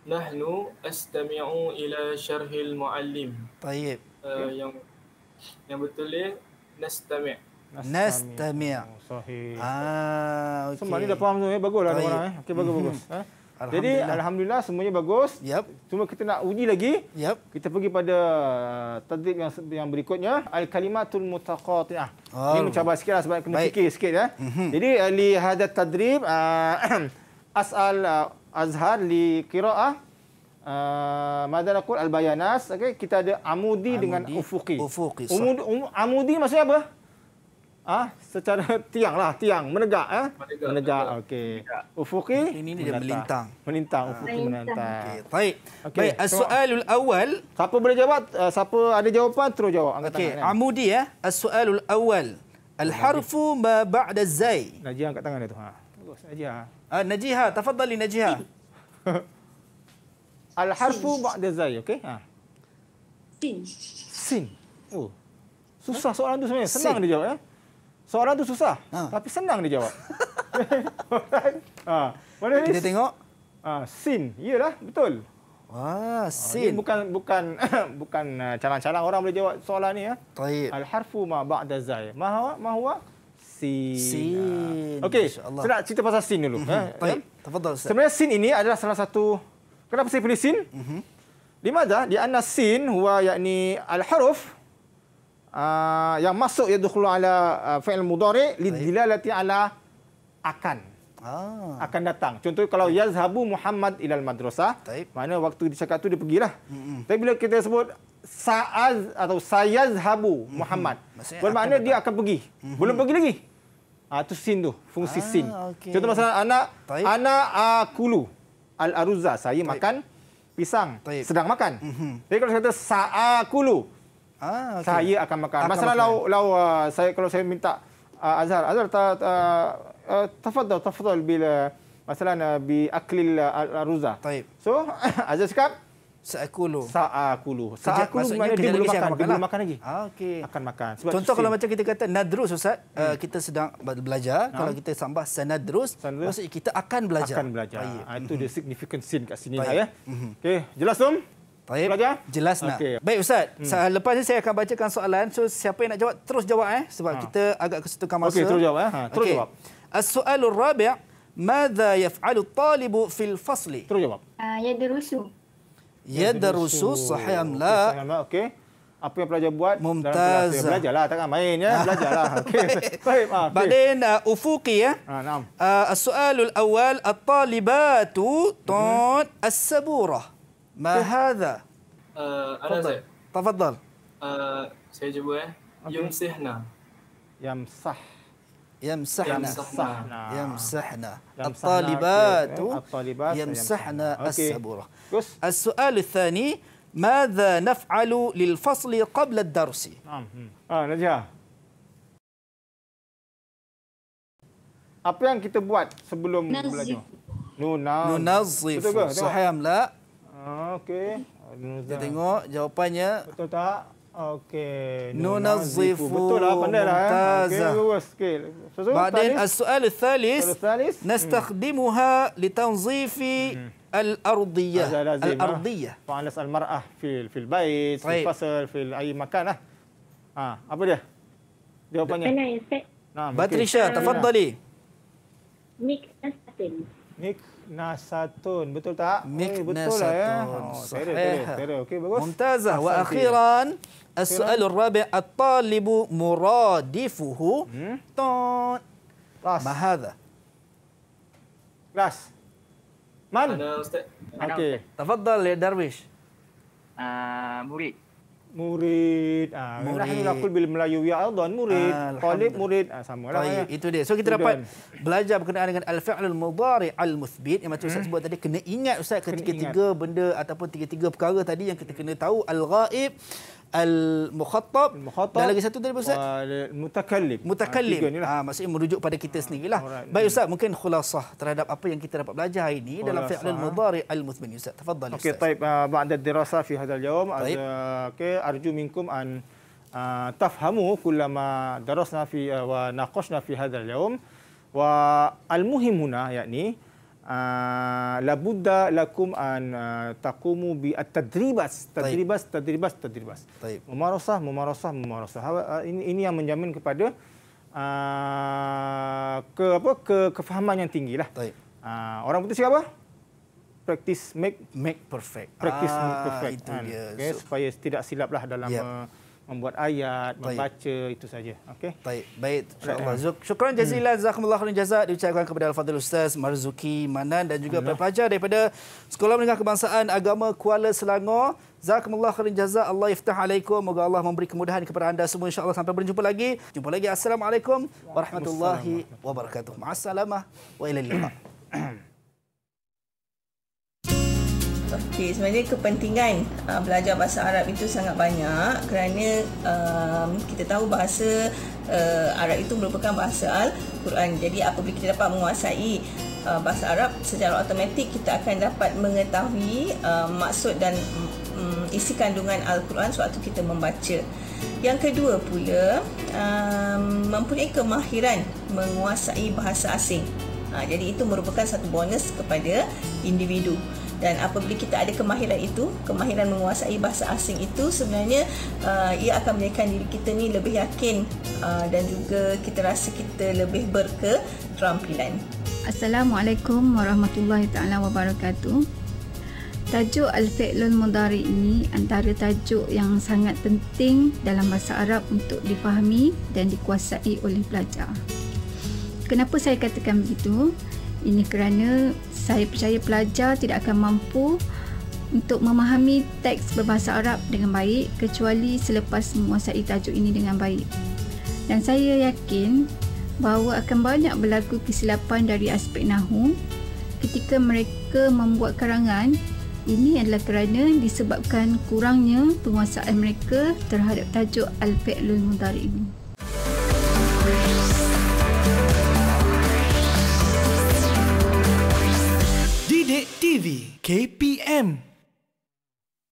Nahnu astami'u ila syarhil muallim. Tayyib. Eh, ya. yang yang betul dia nastami'. Nastami'. Oh, sahih. Ah, okey. Semua ni dah faham tu eh. Baguslah ada orang eh. Okey bagus bagus. Hmm. Ha? Jadi alhamdulillah semuanya bagus. Yep. Cuma kita nak uji lagi. Yep. Kita pergi pada uh, tadrib yang yang berikutnya al kalimatul mutaqatiah. Oh. Ini mencabar sikitlah sebab kena Baik. fikir sikit ya. Mm-hmm. Jadi eh, li hadat tadrib uh, [clears throat] as'al uh, azhar li qiraah Uh, Madan Akul Al-Bayanas okay? Kita ada Amudi, Amudi dengan Ufuki, ufuki um, um, Amudi maksudnya apa? Ah, Secara [laughs] tiang lah Tiang, menegak eh? menegak, menegak. Okay. Ufuki Ini dia melintang Melintang, Ufuki melintang okay. Baik, okay. Baik. soalul awal Siapa boleh jawab? Uh, siapa ada jawapan terus jawab angkat okay. tangan, eh. Amudi ya eh? Soalul awal Al-harfu ma ba'da zai Najian. angkat tangan itu. tu ha bagus ah Uh, ah, Najihah, tafadhali Najihah. [laughs] Al harfu ba'da zai, okey? Ha. Ah. Sin. Sin. Oh. Susah huh? soalan tu sebenarnya. Senang Sin. dia jawab ya. Eh? Soalan tu susah, ha. tapi senang dia jawab. ha. [laughs] Kita tengok. Ha, sin, iyalah, betul. Wah, sin. Ha, bukan bukan [coughs] bukan calang-calang orang boleh jawab soalan ni ya. Al harfu ma ba'da zai. Mahwa, mahwa scene. Scene. Okey, saya nak cerita pasal scene dulu. Mm-hmm. Ha? Baik, terpaksa. Sebenarnya scene ini adalah salah satu... Kenapa saya pilih scene? Mhm. Di mana? Di anna scene huwa yakni al-haruf uh, ah, yang masuk ya dukhulu ala uh, fi'il mudhari li dilalati ala akan. Ah. akan datang. Contoh kalau Taip. yazhabu Muhammad ilal madrasah, mana waktu dia cakap tu dia pergilah. Mm-hmm. Tapi bila kita sebut saaz atau sayazhabu mm-hmm. Muhammad, bermakna dia akan pergi. Mm-hmm. Belum pergi lagi. Ah uh, tu sin tu, fungsi ah, sin. Okay. Contoh masalah anak Taip. anak uh, kulu al aruza saya Taip. makan pisang Taip. sedang makan. Mm-hmm. Jadi kalau saya kata sa'a kulu. Ah okay. Saya akan makan. Akan masalah lau lau uh, ah, saya kalau saya minta uh, azhar azhar ta, ta tafadhal tafadhal bila masalah uh, bi aklil al aruza. So [laughs] azhar cakap Sa'akulu. Sa'akulu. Sa'akulu maksudnya dia, dia belum makan. Dia belum makan lagi. Ah, okay. Akan makan. Sebab Contoh kalau macam kita kata nadrus Ustaz, hmm. uh, kita sedang belajar. Nah. Hmm. Kalau kita sambah sanadrus, sanadrus, maksudnya kita akan belajar. Akan belajar. Ah, itu the mhm. significant scene kat sini. Lah, ya. Mhm. Okay. Jelas tu? Baik. Belajar? Jelas nak. Okay. Baik Ustaz, hmm. lepas ni saya akan bacakan soalan. So siapa yang nak jawab, terus jawab. Eh? Sebab ha. kita agak kesetukan masa. Okey, terus jawab. Eh? Ha. Terus okay. jawab. As-su'alul rabi'a, Mada yaf'alu talibu fil fasli? Terus jawab. Uh, ah, ya, dia rusuh. Yadarusu sahiham la. Sahiham la, okey. Apa yang pelajar buat? Mumtaz. Belajarlah, takkan main ya. [laughs] Belajarlah. Okey. Baik. Baik. Baik. Ah, Baik. Uh, ah, ufuki ya. Ha, naam. Uh, Soalul awal, at-talibatu tun hmm. as-saburah. Ma okay. hadha? Uh, eh, ada saya. Tafadhal. Uh, saya cuba ya. Okay. Yumsihna. Yamsah. يمسحنا يمسحنا الطالبات يمسحنا السبورة السؤال الثاني ماذا نفعل للفصل قبل الدرس نعم آه Apa yang kita buat sebelum Nazif. belajar? Nunazif. Nunazif. Betul ke? Suhaim lah. Ah, okey. Kita tengok jawapannya. Betul tak? اوكي ننظف ممتازة بعدين السؤال الثالث, نستخدمها لتنظيف الأرضية الأرضية طبعا نسأل المرأة في في البيت في طيب. الفصل في أي مكان آه أبو dia jawabannya نعم باتريشا تفضلي ميك ناساتون betul tak ميكناساتون صحيح ممتازة وأخيرا السؤال الرابع الطالب مرادفه طن ما هذا؟ كلاس من؟ أنا أستاذ تفضل يا Murid, Murid, ah, Murid, مريد نحن نقول بالملايو يا Murid, مريد ya, Murid, مريد ah, طيب ah, lah, ya. itu dia so kita dapat kan. belajar berkenaan dengan الفعل المضارع المثبت yang macam Ustaz hmm? sebut tadi kena ingat Ustaz ketika tiga benda ataupun tiga-tiga perkara tadi yang kita kena tahu الغائب غائب al-mukhatab al dan lagi satu tadi ustaz mutakallim mutakallim ha, lah. ah ha, maksudnya merujuk pada kita ha. sendirilah Alright. baik ustaz mungkin khulasah terhadap apa yang kita dapat belajar hari ini dalam dalam al-mudari al-muthmani ustaz tafadhal okay, ustaz okey taib uh, ba'da dirasa fi hadzal yawm az ah, okay, arju minkum an uh, tafhamu kullama darasna fi uh, wa naqashna fi hadal yawm wa al-muhimuna yakni Ah, labudda lakum an ah, taqumu bi at-tadribas tadribas tadribas tadribas mumarasah mumarasah mumarasah ah, ini ini yang menjamin kepada uh, ke apa ke kefahaman yang tinggilah uh, orang putus siapa practice make make perfect practice ah, make perfect itu kan? dia. okay, so, supaya tidak silaplah dalam yep. uh, membuat ayat, Taib. membaca itu saja. Okey. Baik. Baik. Syukran, Syukran jazilan hmm. jazakumullah khairan jaza diucapkan kepada Al-Fadhil Ustaz Marzuki Manan dan juga Allah. pelajar daripada Sekolah Menengah Kebangsaan Agama Kuala Selangor. Jazakumullah khairan jaza. Allah yaftah alaikum. Moga Allah memberi kemudahan kepada anda semua insya-Allah sampai berjumpa lagi. Jumpa lagi. Assalamualaikum warahmatullahi wabarakatuh. Ma'assalamah wa ila liqa. [clears throat] Okay, sebenarnya kepentingan uh, belajar bahasa Arab itu sangat banyak kerana um, kita tahu bahasa uh, Arab itu merupakan bahasa Al-Quran. Jadi apabila kita dapat menguasai uh, bahasa Arab secara automatik kita akan dapat mengetahui uh, maksud dan um, isi kandungan Al-Quran sewaktu kita membaca. Yang kedua pula um, mempunyai kemahiran menguasai bahasa asing. Uh, jadi itu merupakan satu bonus kepada individu dan apabila kita ada kemahiran itu kemahiran menguasai bahasa asing itu sebenarnya uh, ia akan menjadikan diri kita ni lebih yakin uh, dan juga kita rasa kita lebih berketerampilan Assalamualaikum warahmatullahi taala wabarakatuh Tajuk Al-Fi'lul Mudari ini antara tajuk yang sangat penting dalam bahasa Arab untuk difahami dan dikuasai oleh pelajar. Kenapa saya katakan begitu? Ini kerana saya percaya pelajar tidak akan mampu untuk memahami teks berbahasa Arab dengan baik kecuali selepas menguasai tajuk ini dengan baik. Dan saya yakin bahawa akan banyak berlaku kesilapan dari aspek Nahu ketika mereka membuat karangan ini adalah kerana disebabkan kurangnya penguasaan mereka terhadap tajuk Al-Fi'lul Mudhari ini. Kedik TV KPM